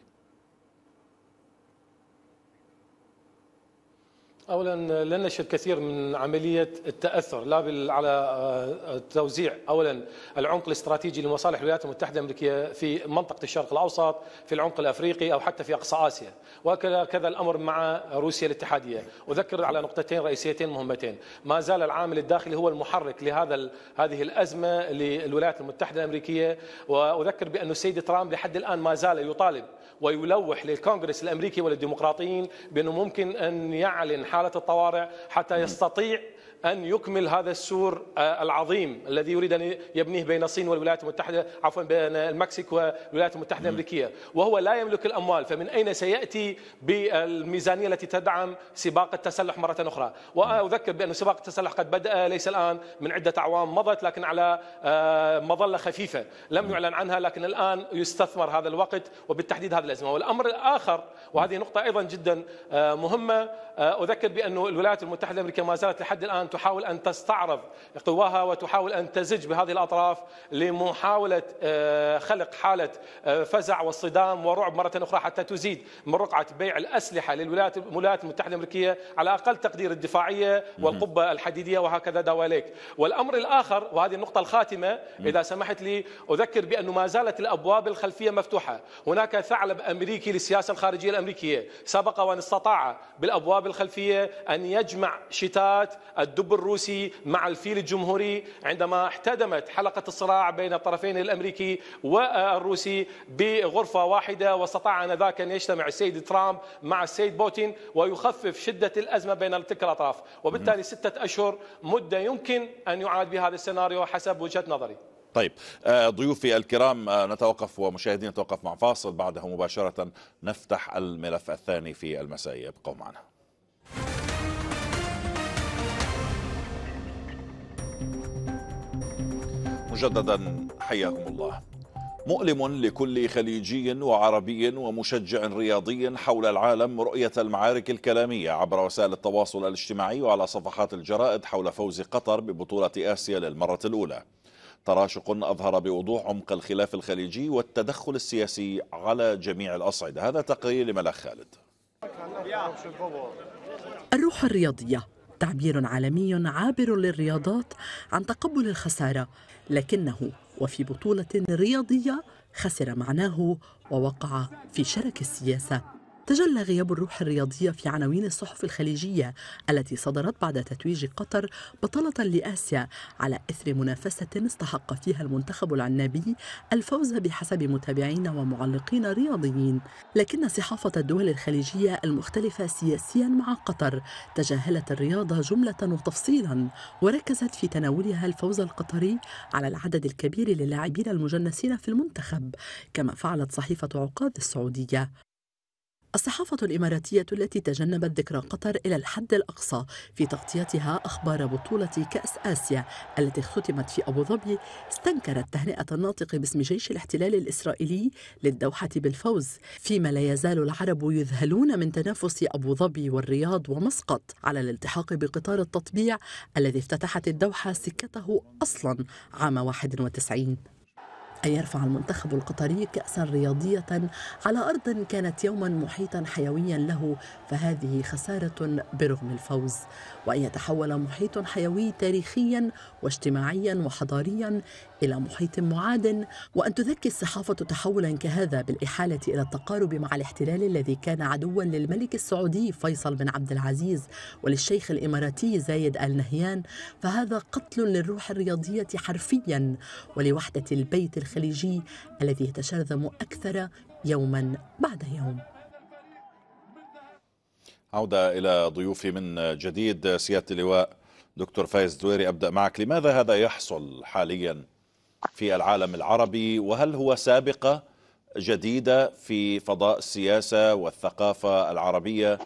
اولا لن نشهد كثير من عمليه التاثر لا على آه، توزيع اولا العمق الاستراتيجي لمصالح الولايات المتحده الامريكيه في منطقه الشرق الاوسط في العمق الافريقي او حتى في اقصى اسيا وكذا الامر مع روسيا الاتحاديه اذكر على نقطتين رئيسيتين مهمتين ما زال العامل الداخلي هو المحرك لهذا هذه الازمه للولايات المتحده الامريكيه واذكر بان السيد ترامب لحد الان ما زال يطالب ويلوح للكونغرس الامريكي وللديمقراطيين بانه ممكن ان يعلن حاله الطوارئ حتى يستطيع أن يكمل هذا السور آه، العظيم الذي يريد أن يبنيه بين الصين والولايات المتحدة عفوا بين المكسيك والولايات المتحدة الأمريكية وهو لا يملك الأموال فمن أين سيأتي بالميزانية التي تدعم سباق التسلح مرة أخرى وأذكر بأن سباق التسلح قد بدأ ليس الآن من عدة أعوام مضت لكن على آه، مظلة خفيفة لم يعلن عنها لكن الآن يستثمر هذا الوقت وبالتحديد هذه الأزمة والأمر الآخر وهذه نقطة أيضا جدا آه، مهمة أذكر بأن الولايات المتحدة الأمريكية ما زالت لحد الآن تحاول أن تستعرض قواها وتحاول أن تزج بهذه الأطراف لمحاولة آه، خلق حالة آه، فزع والصدام ورعب مرة أخرى حتى تزيد من رقعة بيع الأسلحة للولايات المتحدة الأمريكية على أقل تقدير الدفاعية والقبة الحديدية وهكذا دواليك والأمر الآخر وهذه النقطة الخاتمة إذا سمحت لي أذكر بأنه ما زالت الأبواب الخلفية مفتوحة هناك ثعلب أمريكي للسياسة الخارجية الأمريكية سبق وأن استطاع بالأبواب الخلفية أن يجمع شتات الدول الدب الروسي مع الفيل الجمهوري عندما احتدمت حلقة الصراع بين الطرفين الأمريكي والروسي بغرفة واحدة واستطاع آنذاك أن يجتمع السيد ترامب مع السيد بوتين ويخفف شدة الأزمة بين تلك الأطراف وبالتالي ستة أشهر مدة يمكن أن يعاد بهذا السيناريو حسب وجهة نظري طيب آه، ضيوفي الكرام آه، نتوقف ومشاهدينا نتوقف مع فاصل بعدها مباشرة نفتح الملف الثاني في المساء ابقوا معنا مجددا حياكم الله مؤلم لكل خليجي وعربي ومشجع رياضي حول العالم رؤية المعارك الكلامية عبر وسائل التواصل الاجتماعي وعلى صفحات الجرائد حول فوز قطر ببطولة آسيا للمرة الأولى تراشق أظهر بوضوح عمق الخلاف الخليجي والتدخل السياسي على جميع الأصعدة هذا تقرير لملاك خالد الروح الرياضية تعبير عالمي عابر للرياضات عن تقبل الخسارة لكنه وفي بطولة رياضية خسر معناه ووقع في شرك السياسة تجلى غياب الروح الرياضية في عناوين الصحف الخليجية التي صدرت بعد تتويج قطر بطلة لآسيا على إثر منافسة استحق فيها المنتخب العنابي الفوز بحسب متابعين ومعلقين رياضيين لكن صحافة الدول الخليجية المختلفة سياسيا مع قطر تجاهلت الرياضة جملة وتفصيلا وركزت في تناولها الفوز القطري على العدد الكبير للاعبين المجنسين في المنتخب كما فعلت صحيفة عقاد السعودية الصحافة الإماراتية التي تجنبت ذكرى قطر إلى الحد الأقصى في تغطيتها أخبار بطولة كأس آسيا التي اختتمت في أبو ظبي استنكرت تهنئة الناطق باسم جيش الاحتلال الإسرائيلي للدوحة بالفوز فيما لا يزال العرب يذهلون من تنافس أبو ظبي والرياض ومسقط على الالتحاق بقطار التطبيع الذي افتتحت الدوحة سكته أصلا عام 91 أن يرفع المنتخب القطري كأسا رياضية على أرض كانت يوما محيطا حيويا له فهذه خسارة برغم الفوز وأن يتحول محيط حيوي تاريخيا واجتماعيا وحضاريا إلى محيط معاد وأن تذكي الصحافة تحولا كهذا بالإحالة إلى التقارب مع الاحتلال الذي كان عدوا للملك السعودي فيصل بن عبد العزيز وللشيخ الإماراتي زايد آل نهيان فهذا قتل للروح الرياضية حرفيا ولوحدة البيت الخ الخليجي الذي يتشرذم أكثر يوما بعد يوم عودة إلى ضيوفي من جديد سيادة اللواء دكتور فايز دويري أبدأ معك لماذا هذا يحصل حاليا في العالم العربي وهل هو سابقة جديدة في فضاء السياسة والثقافة العربية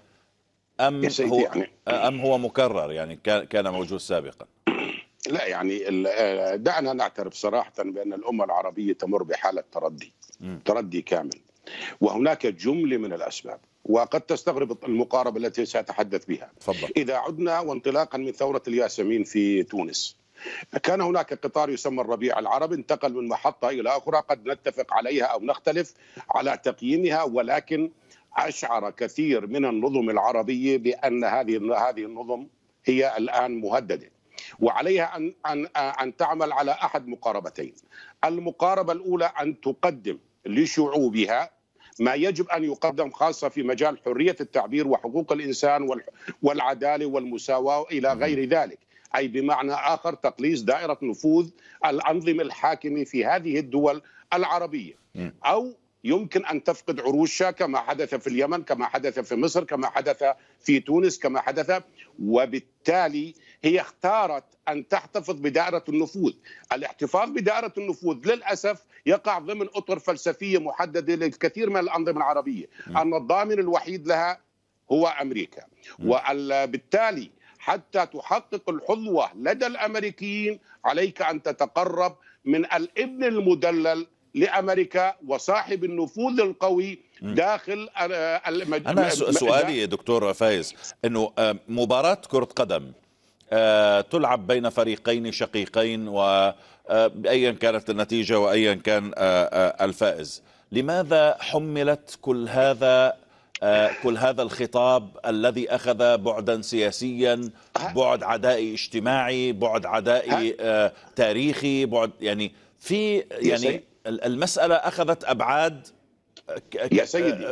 أم هو, يعني أم هو مكرر يعني كان موجود سابقاً لا يعني آه، دعنا نعترف صراحة بأن الأمة العربية تمر بحالة تردي تردي كامل وهناك جملة من الأسباب وقد تستغرب المقاربة التي سأتحدث بها فضل. إذا عدنا وانطلاقا من ثورة الياسمين في تونس كان هناك قطار يسمى الربيع العربي انتقل من محطة إلى أخرى قد نتفق عليها أو نختلف على تقييمها ولكن أشعر كثير من النظم العربية بأن هذه هذه النظم هي الآن مهددة وعليها أن, أن, أن تعمل على أحد مقاربتين المقاربة الأولى أن تقدم لشعوبها ما يجب ان يقدم خاصه في مجال حريه التعبير وحقوق الانسان والعداله والمساواه الى غير ذلك، اي بمعنى اخر تقليص دائره نفوذ الانظمه الحاكمه في هذه الدول العربيه او يمكن ان تفقد عروشها كما حدث في اليمن، كما حدث في مصر، كما حدث في تونس، كما حدث وبالتالي هي اختارت ان تحتفظ بدائره النفوذ، الاحتفاظ بدائره النفوذ للاسف يقع ضمن اطر فلسفيه محدده للكثير من الانظمه العربيه، ان الضامن الوحيد لها هو امريكا، وبالتالي حتى تحقق الحظوه لدى الامريكيين عليك ان تتقرب من الابن المدلل لامريكا وصاحب النفوذ القوي داخل المجموعه انا سؤالي دكتور فايز انه آه، مباراه كره قدم آه، تلعب بين فريقين شقيقين وأيا آه، كانت النتيجة وأيا كان آه، الفائز لماذا حملت كل هذا كل هذا الخطاب الذي أخذ بعدا سياسيا بعد عدائي اجتماعي بعد عدائي تاريخي بعد يعني في يعني المسألة أخذت أبعاد يا سيدي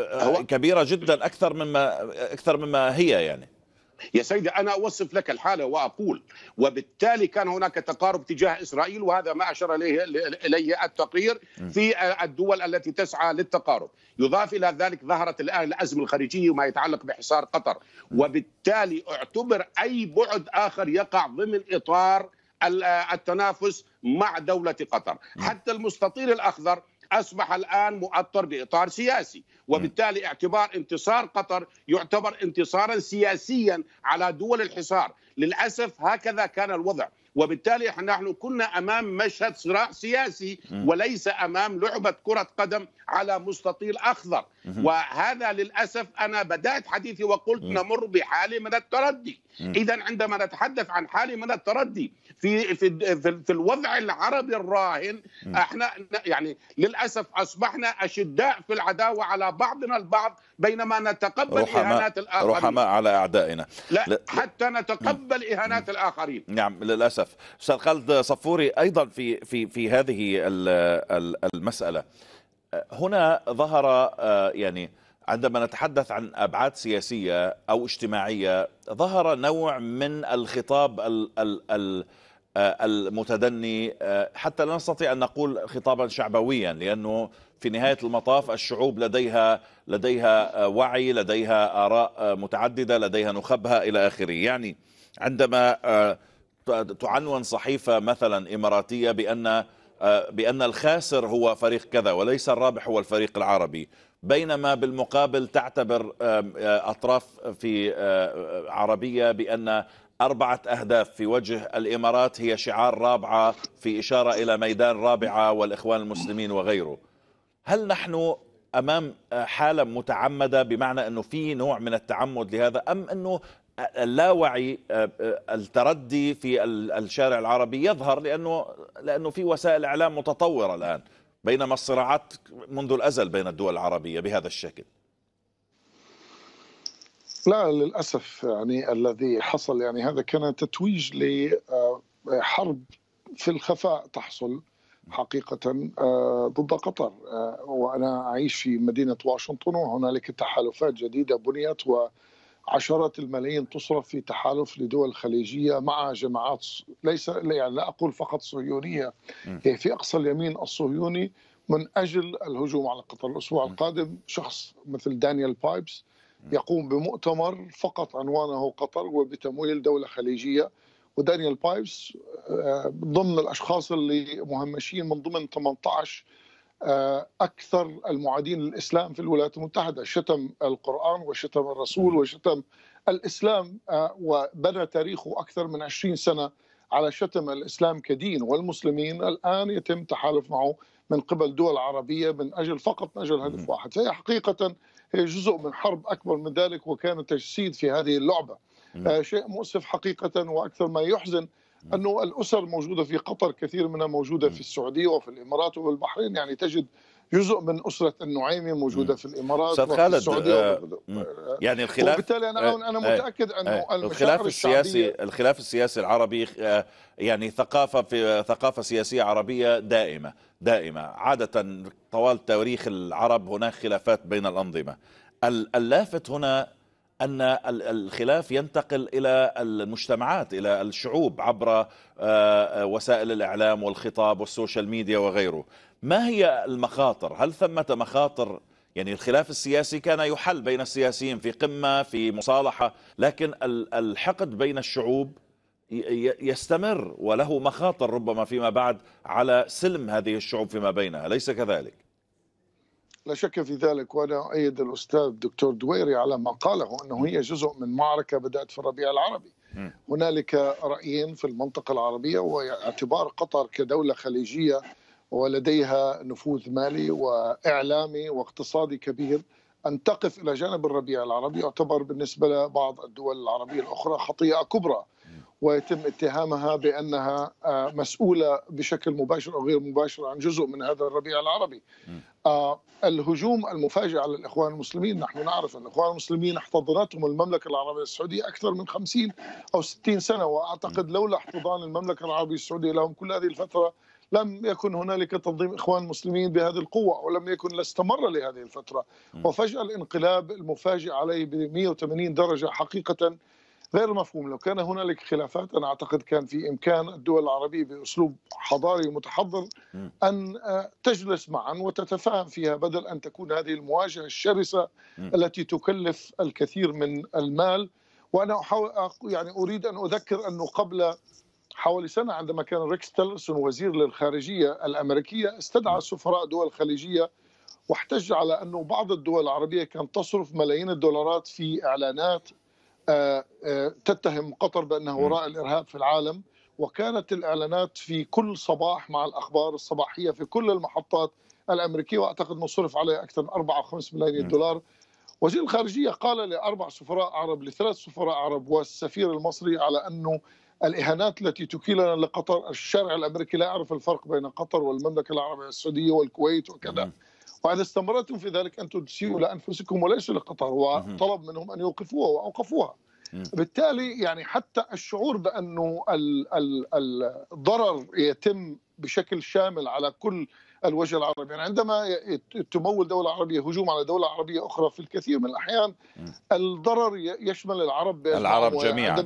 كبيرة جدا أكثر مما أكثر مما هي يعني يا سيدي أنا أوصف لك الحالة وأقول وبالتالي كان هناك تقارب تجاه إسرائيل وهذا ما أشار إليه إليه التقرير في الدول التي تسعى للتقارب يضاف إلى ذلك ظهرت الآن الأزمة الخارجية وما يتعلق بحصار قطر وبالتالي اعتبر أي بعد آخر يقع ضمن إطار التنافس مع دولة قطر حتى المستطيل الأخضر اصبح الان مؤطر باطار سياسي وبالتالي اعتبار انتصار قطر يعتبر انتصارا سياسيا على دول الحصار للاسف هكذا كان الوضع وبالتالي نحن كنا امام مشهد صراع سياسي وليس امام لعبه كره قدم على مستطيل اخضر وهذا للاسف انا بدات حديثي وقلت نمر بحاله من التردي اذا عندما نتحدث عن حاله من التردي في في في الوضع العربي الراهن احنا يعني للاسف اصبحنا اشداء في العداوه على بعضنا البعض بينما نتقبل اهانات الاخرين رحماء على اعدائنا لا, لا حتى نتقبل اهانات الاخرين نعم للاسف استاذ خالد صفوري ايضا في في في هذه المساله هنا ظهر آه، يعني عندما نتحدث عن ابعاد سياسيه او اجتماعيه ظهر نوع من الخطاب آه، المتدني آه، حتى لا نستطيع ان نقول خطابا شعبويا لانه في نهايه المطاف الشعوب لديها لديها وعي لديها اراء متعدده لديها نخبها الى اخره يعني عندما تعنون صحيفه مثلا اماراتيه بان آه، بأن الخاسر هو فريق كذا وليس الرابح هو الفريق العربي بينما بالمقابل تعتبر آه، أطراف في آه، عربية بأن أربعة أهداف في وجه الإمارات هي شعار رابعة في إشارة إلى ميدان رابعة والإخوان المسلمين وغيره هل نحن امام حاله متعمده بمعنى انه في نوع من التعمد لهذا ام انه اللاوعي آه، آه، التردي في الشارع العربي يظهر لانه لانه في وسائل اعلام متطوره الان بينما الصراعات منذ الازل بين الدول العربيه بهذا الشكل لا للاسف يعني الذي حصل يعني هذا كان تتويج لحرب آه، في الخفاء تحصل حقيقة ضد قطر وأنا أعيش في مدينة واشنطن وهنالك تحالفات جديدة بنيت و عشرات الملايين تصرف في تحالف لدول خليجية مع جماعات ليس يعني لا أقول فقط صهيونية هي في أقصى اليمين الصهيوني من أجل الهجوم على قطر الأسبوع القادم شخص مثل دانيال بايبس يقوم بمؤتمر فقط عنوانه قطر وبتمويل دولة خليجية ودانيال بايبس آه، ضمن الأشخاص اللي مهمشين من ضمن 18 آه، اكثر المعادين للاسلام في الولايات المتحده شتم القران وشتم الرسول وشتم الاسلام آه، وبنى تاريخه اكثر من 20 سنه على شتم الاسلام كدين والمسلمين الان يتم تحالف معه من قبل دول عربيه من اجل فقط من اجل هدف واحد فهي حقيقه هي جزء من حرب اكبر من ذلك وكان تجسيد في هذه اللعبه آه، شيء مؤسف حقيقه واكثر ما يحزن نعم. انه الاسر الموجوده في قطر كثير منها موجوده في نعم. السعوديه وفي الامارات وفي البحرين يعني تجد جزء من أسرة النعيمي موجودة نعم. في الإمارات وفي خالد السعودية آه،, آه يعني الخلاف وبالتالي أنا أنا آه، آه، متأكد أنه آه الخلاف السياسي الخلاف السياسي العربي يعني ثقافة في ثقافة سياسية عربية دائمة دائمة عادة طوال تاريخ العرب هناك خلافات بين الأنظمة اللافت هنا ان الخلاف ينتقل الى المجتمعات الى الشعوب عبر آه، آه، وسائل الاعلام والخطاب والسوشيال ميديا وغيره ما هي المخاطر هل ثمه مخاطر يعني الخلاف السياسي كان يحل بين السياسيين في قمه في مصالحه لكن الحقد بين الشعوب يستمر وله مخاطر ربما فيما بعد على سلم هذه الشعوب فيما بينها ليس كذلك لا شك في ذلك وانا ايد الاستاذ الدكتور دويري على ما قاله انه هي جزء من معركه بدات في الربيع العربي هنالك رايين في المنطقه العربيه واعتبار قطر كدوله خليجيه ولديها نفوذ مالي واعلامي واقتصادي كبير ان تقف الى جانب الربيع العربي يعتبر بالنسبه لبعض الدول العربيه الاخرى خطيئه كبرى ويتم اتهامها بانها آه، مسؤوله بشكل مباشر او غير مباشر عن جزء من هذا الربيع العربي آه، الهجوم المفاجئ على الإخوان المسلمين نحن نعرف أن الإخوان المسلمين احتضنتهم المملكة العربية السعودية أكثر من 50 أو 60 سنة وأعتقد لولا احتضان المملكة العربية السعودية لهم كل هذه الفترة لم يكن هنالك تنظيم اخوان المسلمين بهذه القوه ولم يكن لاستمر لهذه الفتره وفجاه الانقلاب المفاجئ عليه ب 180 درجه حقيقه غير مفهوم لو كان هنالك خلافات انا اعتقد كان في امكان الدول العربيه باسلوب حضاري متحضر ان آه، تجلس معا وتتفاهم فيها بدل ان تكون هذه المواجهه الشرسه التي تكلف الكثير من المال وانا أحاول يعني اريد ان اذكر انه قبل حوالي سنة عندما كان ريكس تيلرسون وزير للخارجية الأمريكية استدعى سفراء دول خليجية واحتج على أنه بعض الدول العربية كانت تصرف ملايين الدولارات في إعلانات آه، آه، تتهم قطر بانها وراء الارهاب في العالم وكانت الاعلانات في كل صباح مع الاخبار الصباحيه في كل المحطات الامريكيه واعتقد انه صرف اكثر من 4 او 5 ملايين دولار وزير الخارجيه قال لاربع سفراء عرب لثلاث سفراء عرب والسفير المصري على انه الاهانات التي تكيلنا لقطر الشارع الامريكي لا يعرف الفرق بين قطر والمملكه العربيه السعوديه والكويت وكذا وإذا استمرتم في ذلك أنتم تسيئوا لأنفسكم وليس لقطر وطلب منهم أن يوقفوها وأوقفوها بالتالي يعني حتى الشعور بأنه الضرر يتم بشكل شامل على كل الوجه العربي يعني عندما تمول دولة عربية هجوم على دولة عربية أخرى في الكثير من الأحيان الضرر يشمل العرب العرب جميعا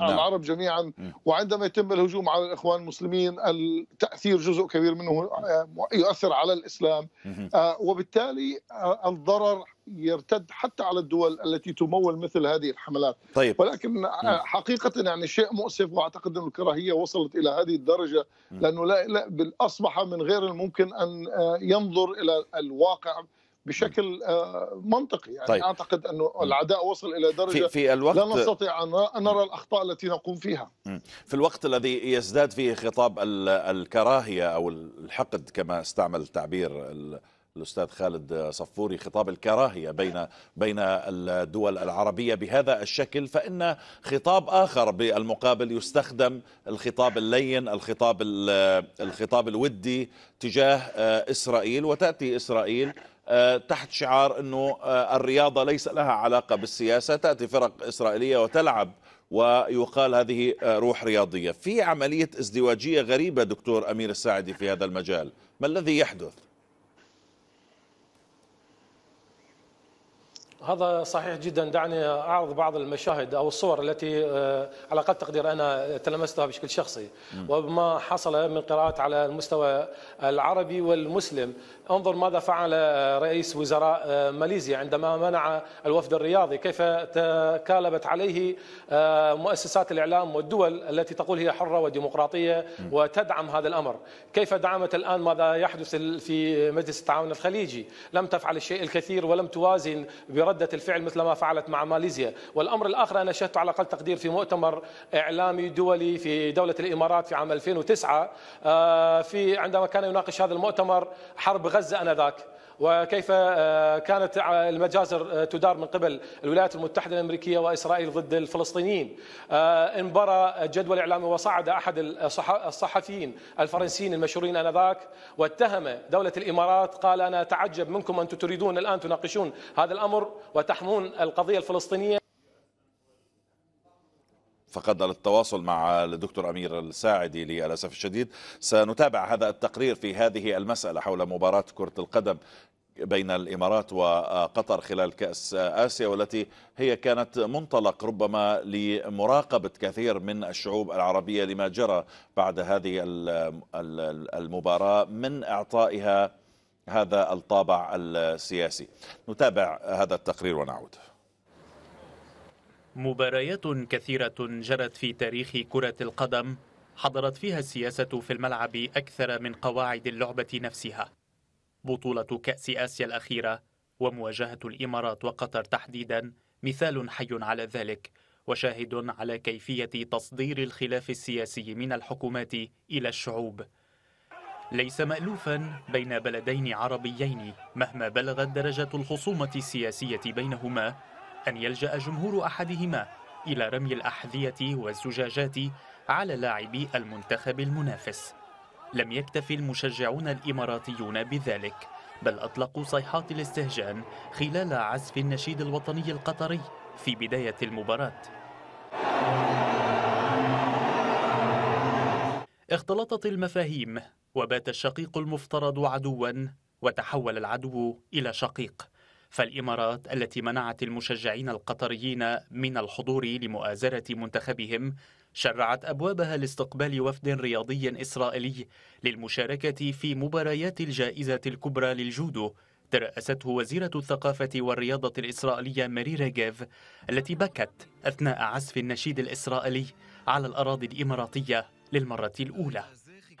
نعم. العرب جميعا وعندما يتم الهجوم على الاخوان المسلمين التاثير جزء كبير منه آه، يؤثر على الاسلام آه، وبالتالي آه، الضرر يرتد حتى على الدول التي تمول مثل هذه الحملات طيب. ولكن حقيقة يعني شيء مؤسف وأعتقد أن الكراهية وصلت إلى هذه الدرجة لأنه لا, لا أصبح من غير الممكن أن ينظر إلى الواقع بشكل آه، منطقي يعني طيب. اعتقد انه العداء وصل الى درجه في, في الوقت لا نستطيع ان نرى الاخطاء التي نقوم فيها في الوقت الذي يزداد فيه خطاب الكراهيه او الحقد كما استعمل تعبير الاستاذ خالد صفوري خطاب الكراهيه بين بين الدول العربيه بهذا الشكل فان خطاب اخر بالمقابل يستخدم الخطاب اللين الخطاب الخطاب الودي تجاه آه، اسرائيل وتاتي اسرائيل آه، تحت شعار انه آه، الرياضه ليس لها علاقه بالسياسه تاتي فرق اسرائيليه وتلعب ويقال هذه آه، روح رياضيه في عمليه ازدواجيه غريبه دكتور امير الساعدي في هذا المجال ما الذي يحدث هذا صحيح جدا دعني اعرض بعض المشاهد او الصور التي آه، على قد تقدير انا تلمستها بشكل شخصي وما حصل من قراءات على المستوى العربي والمسلم انظر ماذا فعل رئيس وزراء آه، ماليزيا عندما منع الوفد الرياضي كيف تكالبت عليه آه، مؤسسات الاعلام والدول التي تقول هي حره وديمقراطيه وتدعم هذا الامر كيف دعمت الان ماذا يحدث في مجلس التعاون الخليجي لم تفعل الشيء الكثير ولم توازن برد ردة الفعل مثل ما فعلت مع ماليزيا والأمر الآخر أنا شهدت على أقل تقدير في مؤتمر إعلامي دولي في دولة الإمارات في عام 2009 آه، في عندما كان يناقش هذا المؤتمر حرب غزة أنذاك وكيف آه، كانت آه، المجازر آه، تدار من قبل الولايات المتحدة الأمريكية وإسرائيل ضد الفلسطينيين انبرى جدول الإعلامي وصعد أحد الصحفيين الفرنسيين المشهورين آنذاك واتهم دولة الإمارات قال أنا أتعجب منكم أنتم تريدون الآن تناقشون هذا الأمر وتحمون القضية الفلسطينية فقدنا التواصل مع الدكتور أمير الساعدي للأسف الشديد سنتابع هذا التقرير في هذه المسألة حول مباراة كرة القدم بين الإمارات وقطر خلال كأس آسيا والتي هي كانت منطلق ربما لمراقبة كثير من الشعوب العربية لما جرى بعد هذه المباراة من إعطائها هذا الطابع السياسي نتابع هذا التقرير ونعود مباريات كثيرة جرت في تاريخ كرة القدم حضرت فيها السياسة في الملعب أكثر من قواعد اللعبة نفسها بطولة كأس آسيا الأخيرة ومواجهة الإمارات وقطر تحديدا مثال حي على ذلك وشاهد على كيفية تصدير الخلاف السياسي من الحكومات إلى الشعوب ليس مألوفا بين بلدين عربيين مهما بلغت درجة الخصومة السياسية بينهما أن يلجأ جمهور أحدهما إلى رمي الأحذية والزجاجات على لاعبي المنتخب المنافس لم يكتفي المشجعون الإماراتيون بذلك بل أطلقوا صيحات الاستهجان خلال عزف النشيد الوطني القطري في بداية المباراة اختلطت المفاهيم وبات الشقيق المفترض عدوا وتحول العدو إلى شقيق فالإمارات التي منعت المشجعين القطريين من الحضور لمؤازرة منتخبهم شرعت أبوابها لاستقبال وفد رياضي إسرائيلي للمشاركة في مباريات الجائزة الكبرى للجودو ترأسته وزيرة الثقافة والرياضة الإسرائيلية ماري ريغيف التي بكت أثناء عزف النشيد الإسرائيلي على الأراضي الإماراتية للمرة الأولى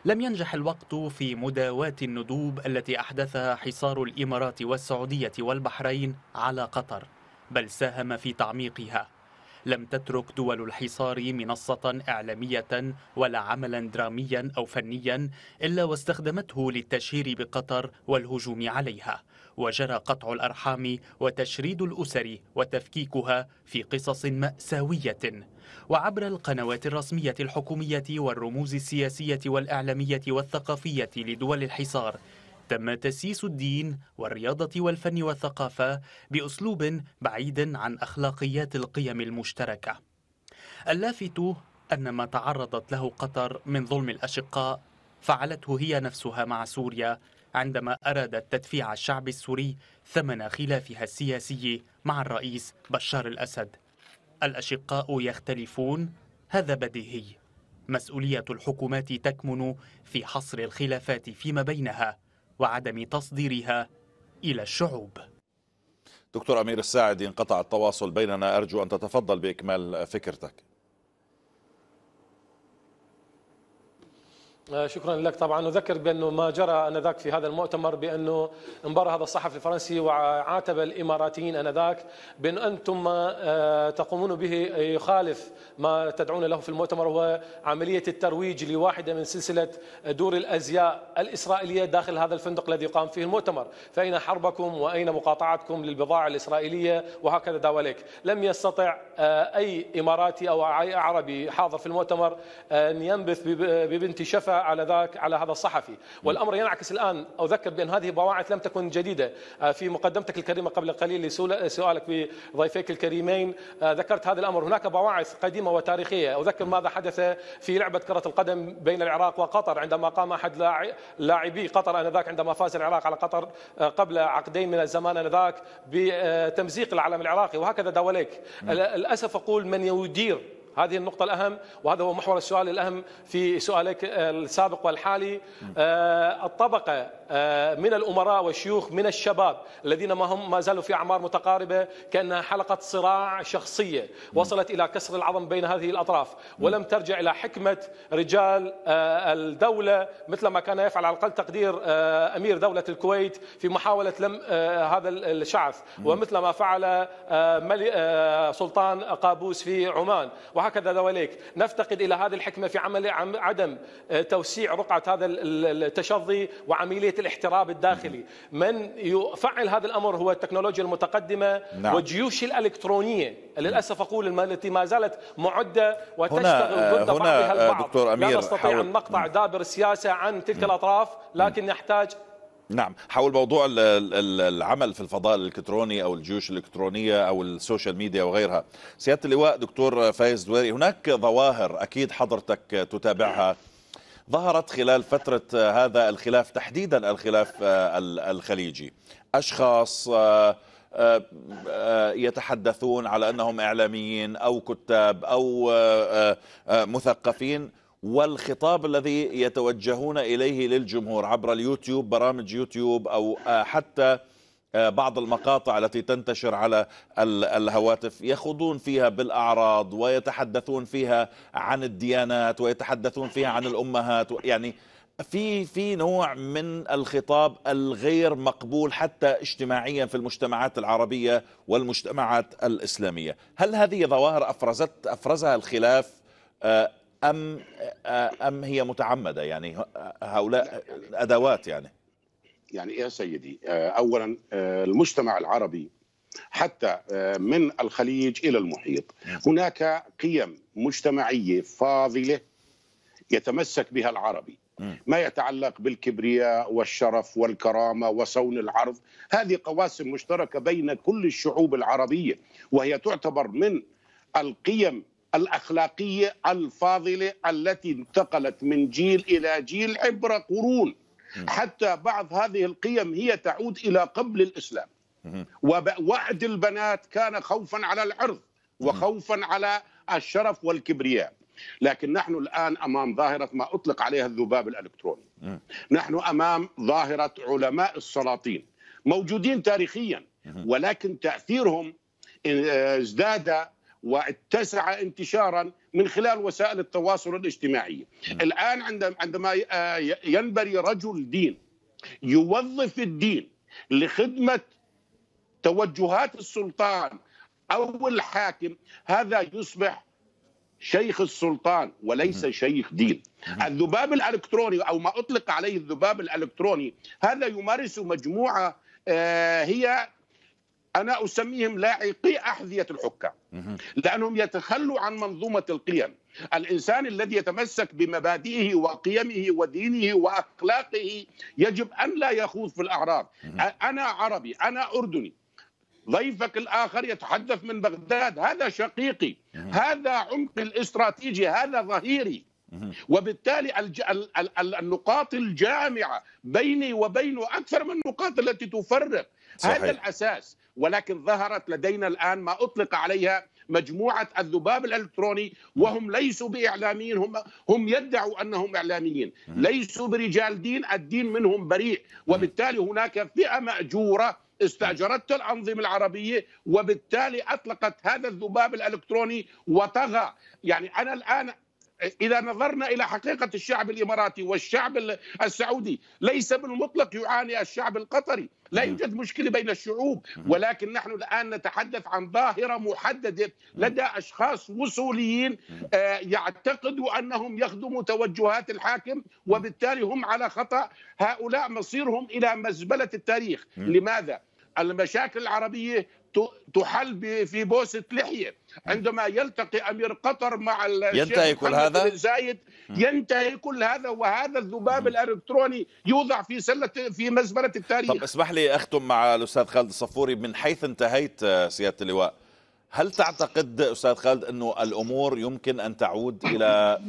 لم ينجح الوقت في مداواة الندوب التي أحدثها حصار الإمارات والسعودية والبحرين على قطر بل ساهم في تعميقها لم تترك دول الحصار منصة إعلامية ولا عملا دراميا أو فنيا إلا واستخدمته للتشهير بقطر والهجوم عليها وجرى قطع الأرحام وتشريد الأسر وتفكيكها في قصص مأساوية وعبر القنوات الرسمية الحكومية والرموز السياسية والإعلامية والثقافية لدول الحصار تم تسييس الدين والرياضة والفن والثقافة بأسلوب بعيد عن أخلاقيات القيم المشتركة اللافت أن ما تعرضت له قطر من ظلم الأشقاء فعلته هي نفسها مع سوريا عندما أرادت تدفيع الشعب السوري ثمن خلافها السياسي مع الرئيس بشار الأسد الأشقاء يختلفون هذا بديهي مسؤولية الحكومات تكمن في حصر الخلافات فيما بينها وعدم تصديرها إلى الشعوب دكتور أمير الساعد انقطع التواصل بيننا أرجو أن تتفضل بإكمال فكرتك آه، شكرا لك طبعا اذكر بانه ما جرى انذاك في هذا المؤتمر بانه انبر هذا الصحفي الفرنسي وعاتب الاماراتيين انذاك بان انتم ما آه، تقومون به يخالف ما تدعون له في المؤتمر هو عمليه الترويج لواحده من سلسله دور الازياء الاسرائيليه داخل هذا الفندق الذي يقام فيه المؤتمر، فاين حربكم واين مقاطعتكم للبضاعه الاسرائيليه وهكذا دواليك، لم يستطع آه، اي اماراتي او اي عربي حاضر في المؤتمر ان ينبث ببنت شفا على ذاك على هذا الصحفي والامر ينعكس الان اذكر بان هذه بواعث لم تكن جديده آه، في مقدمتك الكريمه قبل قليل لسؤالك بضيفيك الكريمين آه، ذكرت هذا الامر هناك بواعث قديمه وتاريخيه اذكر ماذا حدث في لعبه كره القدم بين العراق وقطر عندما قام احد لاعبي قطر انذاك عندما فاز العراق على قطر آه، قبل عقدين من الزمان انذاك بتمزيق العلم العراقي وهكذا دواليك نعم. للاسف اقول من يدير هذه النقطة الأهم وهذا هو محور السؤال الأهم في سؤالك آه، السابق والحالي آه، الطبقة آه، من الأمراء والشيوخ من الشباب الذين ما هم ما زالوا في أعمار متقاربة كأنها حلقة صراع شخصية وصلت إلى كسر العظم بين هذه الأطراف ولم ترجع إلى حكمة رجال الدولة مثل ما كان يفعل على الأقل تقدير أمير دولة الكويت في محاولة لم هذا الشعث ومثل ما فعل سلطان قابوس في عمان وهكذا ذواليك نفتقد إلى هذه الحكمة في عمل عدم آه، توسيع رقعة هذا التشظي وعملية الاحتراب الداخلي من يفعل هذا الأمر هو التكنولوجيا المتقدمة نعم. والجيوش الإلكترونية للأسف أقول التي ما زالت معدة وتشتغل آه، ضد بعضها آه، البعض دكتور أمير لا نستطيع أن نقطع دابر السياسة عن تلك نعم. الأطراف نعم. لكن نحتاج نعم حول موضوع العمل في الفضاء الالكتروني او الجيوش الالكترونيه او السوشيال ميديا وغيرها سياده اللواء دكتور فايز دويري هناك ظواهر اكيد حضرتك تتابعها ظهرت خلال فترة هذا الخلاف تحديدا الخلاف الخليجي أشخاص آه، آه، يتحدثون على أنهم إعلاميين أو كتاب أو آه، مثقفين والخطاب الذي يتوجهون إليه للجمهور عبر اليوتيوب برامج يوتيوب أو آه، حتى آه، بعض المقاطع التي تنتشر على الهواتف يخوضون فيها بالأعراض ويتحدثون فيها عن الديانات ويتحدثون فيها عن الأمهات يعني في في نوع من الخطاب الغير مقبول حتى اجتماعيا في المجتمعات العربيه والمجتمعات الاسلاميه، هل هذه ظواهر افرزت افرزها الخلاف آه، ام ام هي متعمده يعني هؤلاء يعني ادوات يعني يعني يا سيدي اولا المجتمع العربي حتى من الخليج الى المحيط نعم. هناك قيم مجتمعيه فاضله يتمسك بها العربي ما يتعلق بالكبرياء والشرف والكرامه وصون العرض هذه قواسم مشتركه بين كل الشعوب العربيه وهي تعتبر من القيم الاخلاقيه الفاضله التي انتقلت من جيل الى جيل عبر قرون حتى بعض هذه القيم هي تعود الى قبل الاسلام ووعد البنات كان خوفا على العرض وخوفا على الشرف والكبرياء لكن نحن الان امام ظاهره ما اطلق عليها الذباب الالكتروني نحن امام ظاهره علماء السلاطين موجودين تاريخيا ولكن تاثيرهم آه، ازداد واتسع انتشارا من خلال وسائل التواصل الاجتماعي نعم. الآن عندما ينبري رجل دين يوظف الدين لخدمة توجهات السلطان أو الحاكم هذا يصبح شيخ السلطان وليس نعم. شيخ دين نعم. الذباب الإلكتروني أو ما أطلق عليه الذباب الإلكتروني هذا يمارس مجموعة آه، هي أنا أسميهم لاعقي أحذية الحكام لأنهم يتخلوا عن منظومة القيم الإنسان الذي يتمسك بمبادئه وقيمه ودينه وأخلاقه يجب أن لا يخوض في الأعراض أنا عربي أنا أردني ضيفك الآخر يتحدث من بغداد هذا شقيقي هذا عمقي الاستراتيجي هذا ظهيري وبالتالي ال... ال... النقاط الجامعة بيني وبينه أكثر من النقاط التي تفرق صحيح. هذا الاساس ولكن ظهرت لدينا الان ما اطلق عليها مجموعه الذباب الالكتروني وهم ليسوا باعلاميين هم هم يدعوا انهم اعلاميين، ليسوا برجال دين، الدين منهم بريء، وبالتالي هناك فئه ماجوره استاجرت الانظمه العربيه وبالتالي اطلقت هذا الذباب الالكتروني وطغى، يعني انا الان اذا نظرنا الى حقيقه الشعب الاماراتي والشعب السعودي ليس بالمطلق يعاني الشعب القطري لا نعم. يوجد مشكله بين الشعوب ولكن نحن الان نتحدث عن ظاهره محدده لدى اشخاص وصوليين آه، يعتقدوا انهم يخدموا توجهات الحاكم وبالتالي هم على خطا هؤلاء مصيرهم الى مزبله التاريخ لماذا المشاكل العربيه تحل في بوسة لحية عندما يلتقي أمير قطر مع ينتهي كل هذا زايد ينتهي كل هذا وهذا الذباب الإلكتروني يوضع في سلة في مزبلة التاريخ طب اسمح لي أختم مع الأستاذ خالد الصفوري من حيث انتهيت آه، سيادة اللواء هل تعتقد أستاذ خالد أنه الأمور يمكن أن تعود إلى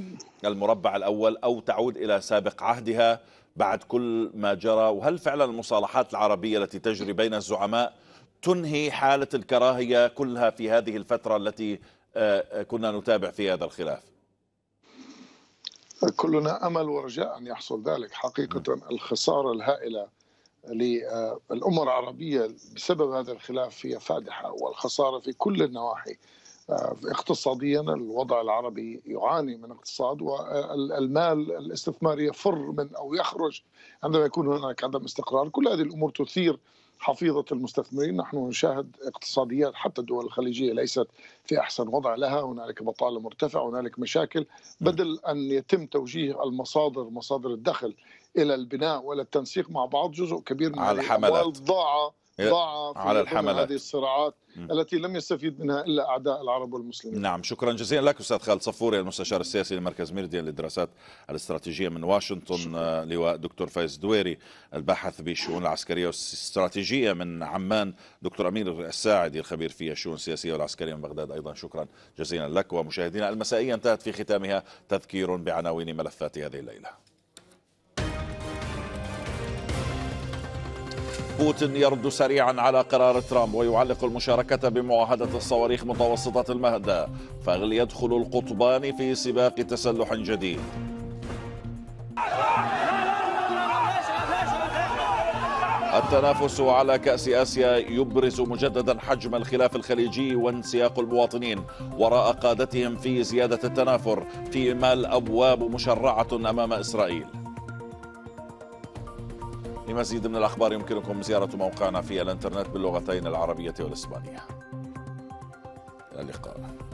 المربع الأول أو تعود إلى سابق عهدها بعد كل ما جرى وهل فعلا المصالحات العربية التي تجري بين الزعماء تنهي حالة الكراهية كلها في هذه الفترة التي آه، آه، كنا نتابع في هذا الخلاف كلنا أمل ورجاء أن يحصل ذلك حقيقة نعم. الخسارة الهائلة للأمة العربية بسبب هذا الخلاف هي فادحة والخسارة في كل النواحي آه، اقتصاديا الوضع العربي يعاني من اقتصاد والمال الاستثماري يفر من أو يخرج عندما يكون هناك عدم استقرار كل هذه الأمور تثير حفيظة المستثمرين نحن نشاهد اقتصاديات حتى الدول الخليجية ليست في أحسن وضع لها هنالك بطالة مرتفعة هنالك مشاكل بدل أن يتم توجيه المصادر مصادر الدخل إلى البناء ولا التنسيق مع بعض جزء كبير من على الحملات ضاع إيه، ضعف على الحملات هذه الصراعات م. التي لم يستفيد منها الا اعداء العرب والمسلمين. نعم شكرا جزيلا لك استاذ خالد صفوري المستشار السياسي لمركز ميرديا للدراسات الاستراتيجيه من واشنطن آه، لواء دكتور فايز دويري الباحث بالشؤون العسكريه والاستراتيجيه من عمان دكتور امير الساعدي الخبير في الشؤون السياسيه والعسكريه من بغداد ايضا شكرا جزيلا لك ومشاهدينا المسائيه انتهت في ختامها تذكير بعناوين ملفات هذه الليله. بوتين يرد سريعا على قرار ترامب ويعلق المشاركة بمعاهدة الصواريخ متوسطة المهدى فهل يدخل القطبان في سباق تسلح جديد التنافس على كأس آسيا يبرز مجددا حجم الخلاف الخليجي وانسياق المواطنين وراء قادتهم في زيادة التنافر فيما الأبواب مشرعة أمام إسرائيل لمزيد من الأخبار يمكنكم زيارة موقعنا في الانترنت باللغتين العربية والإسبانية إلى اللقاء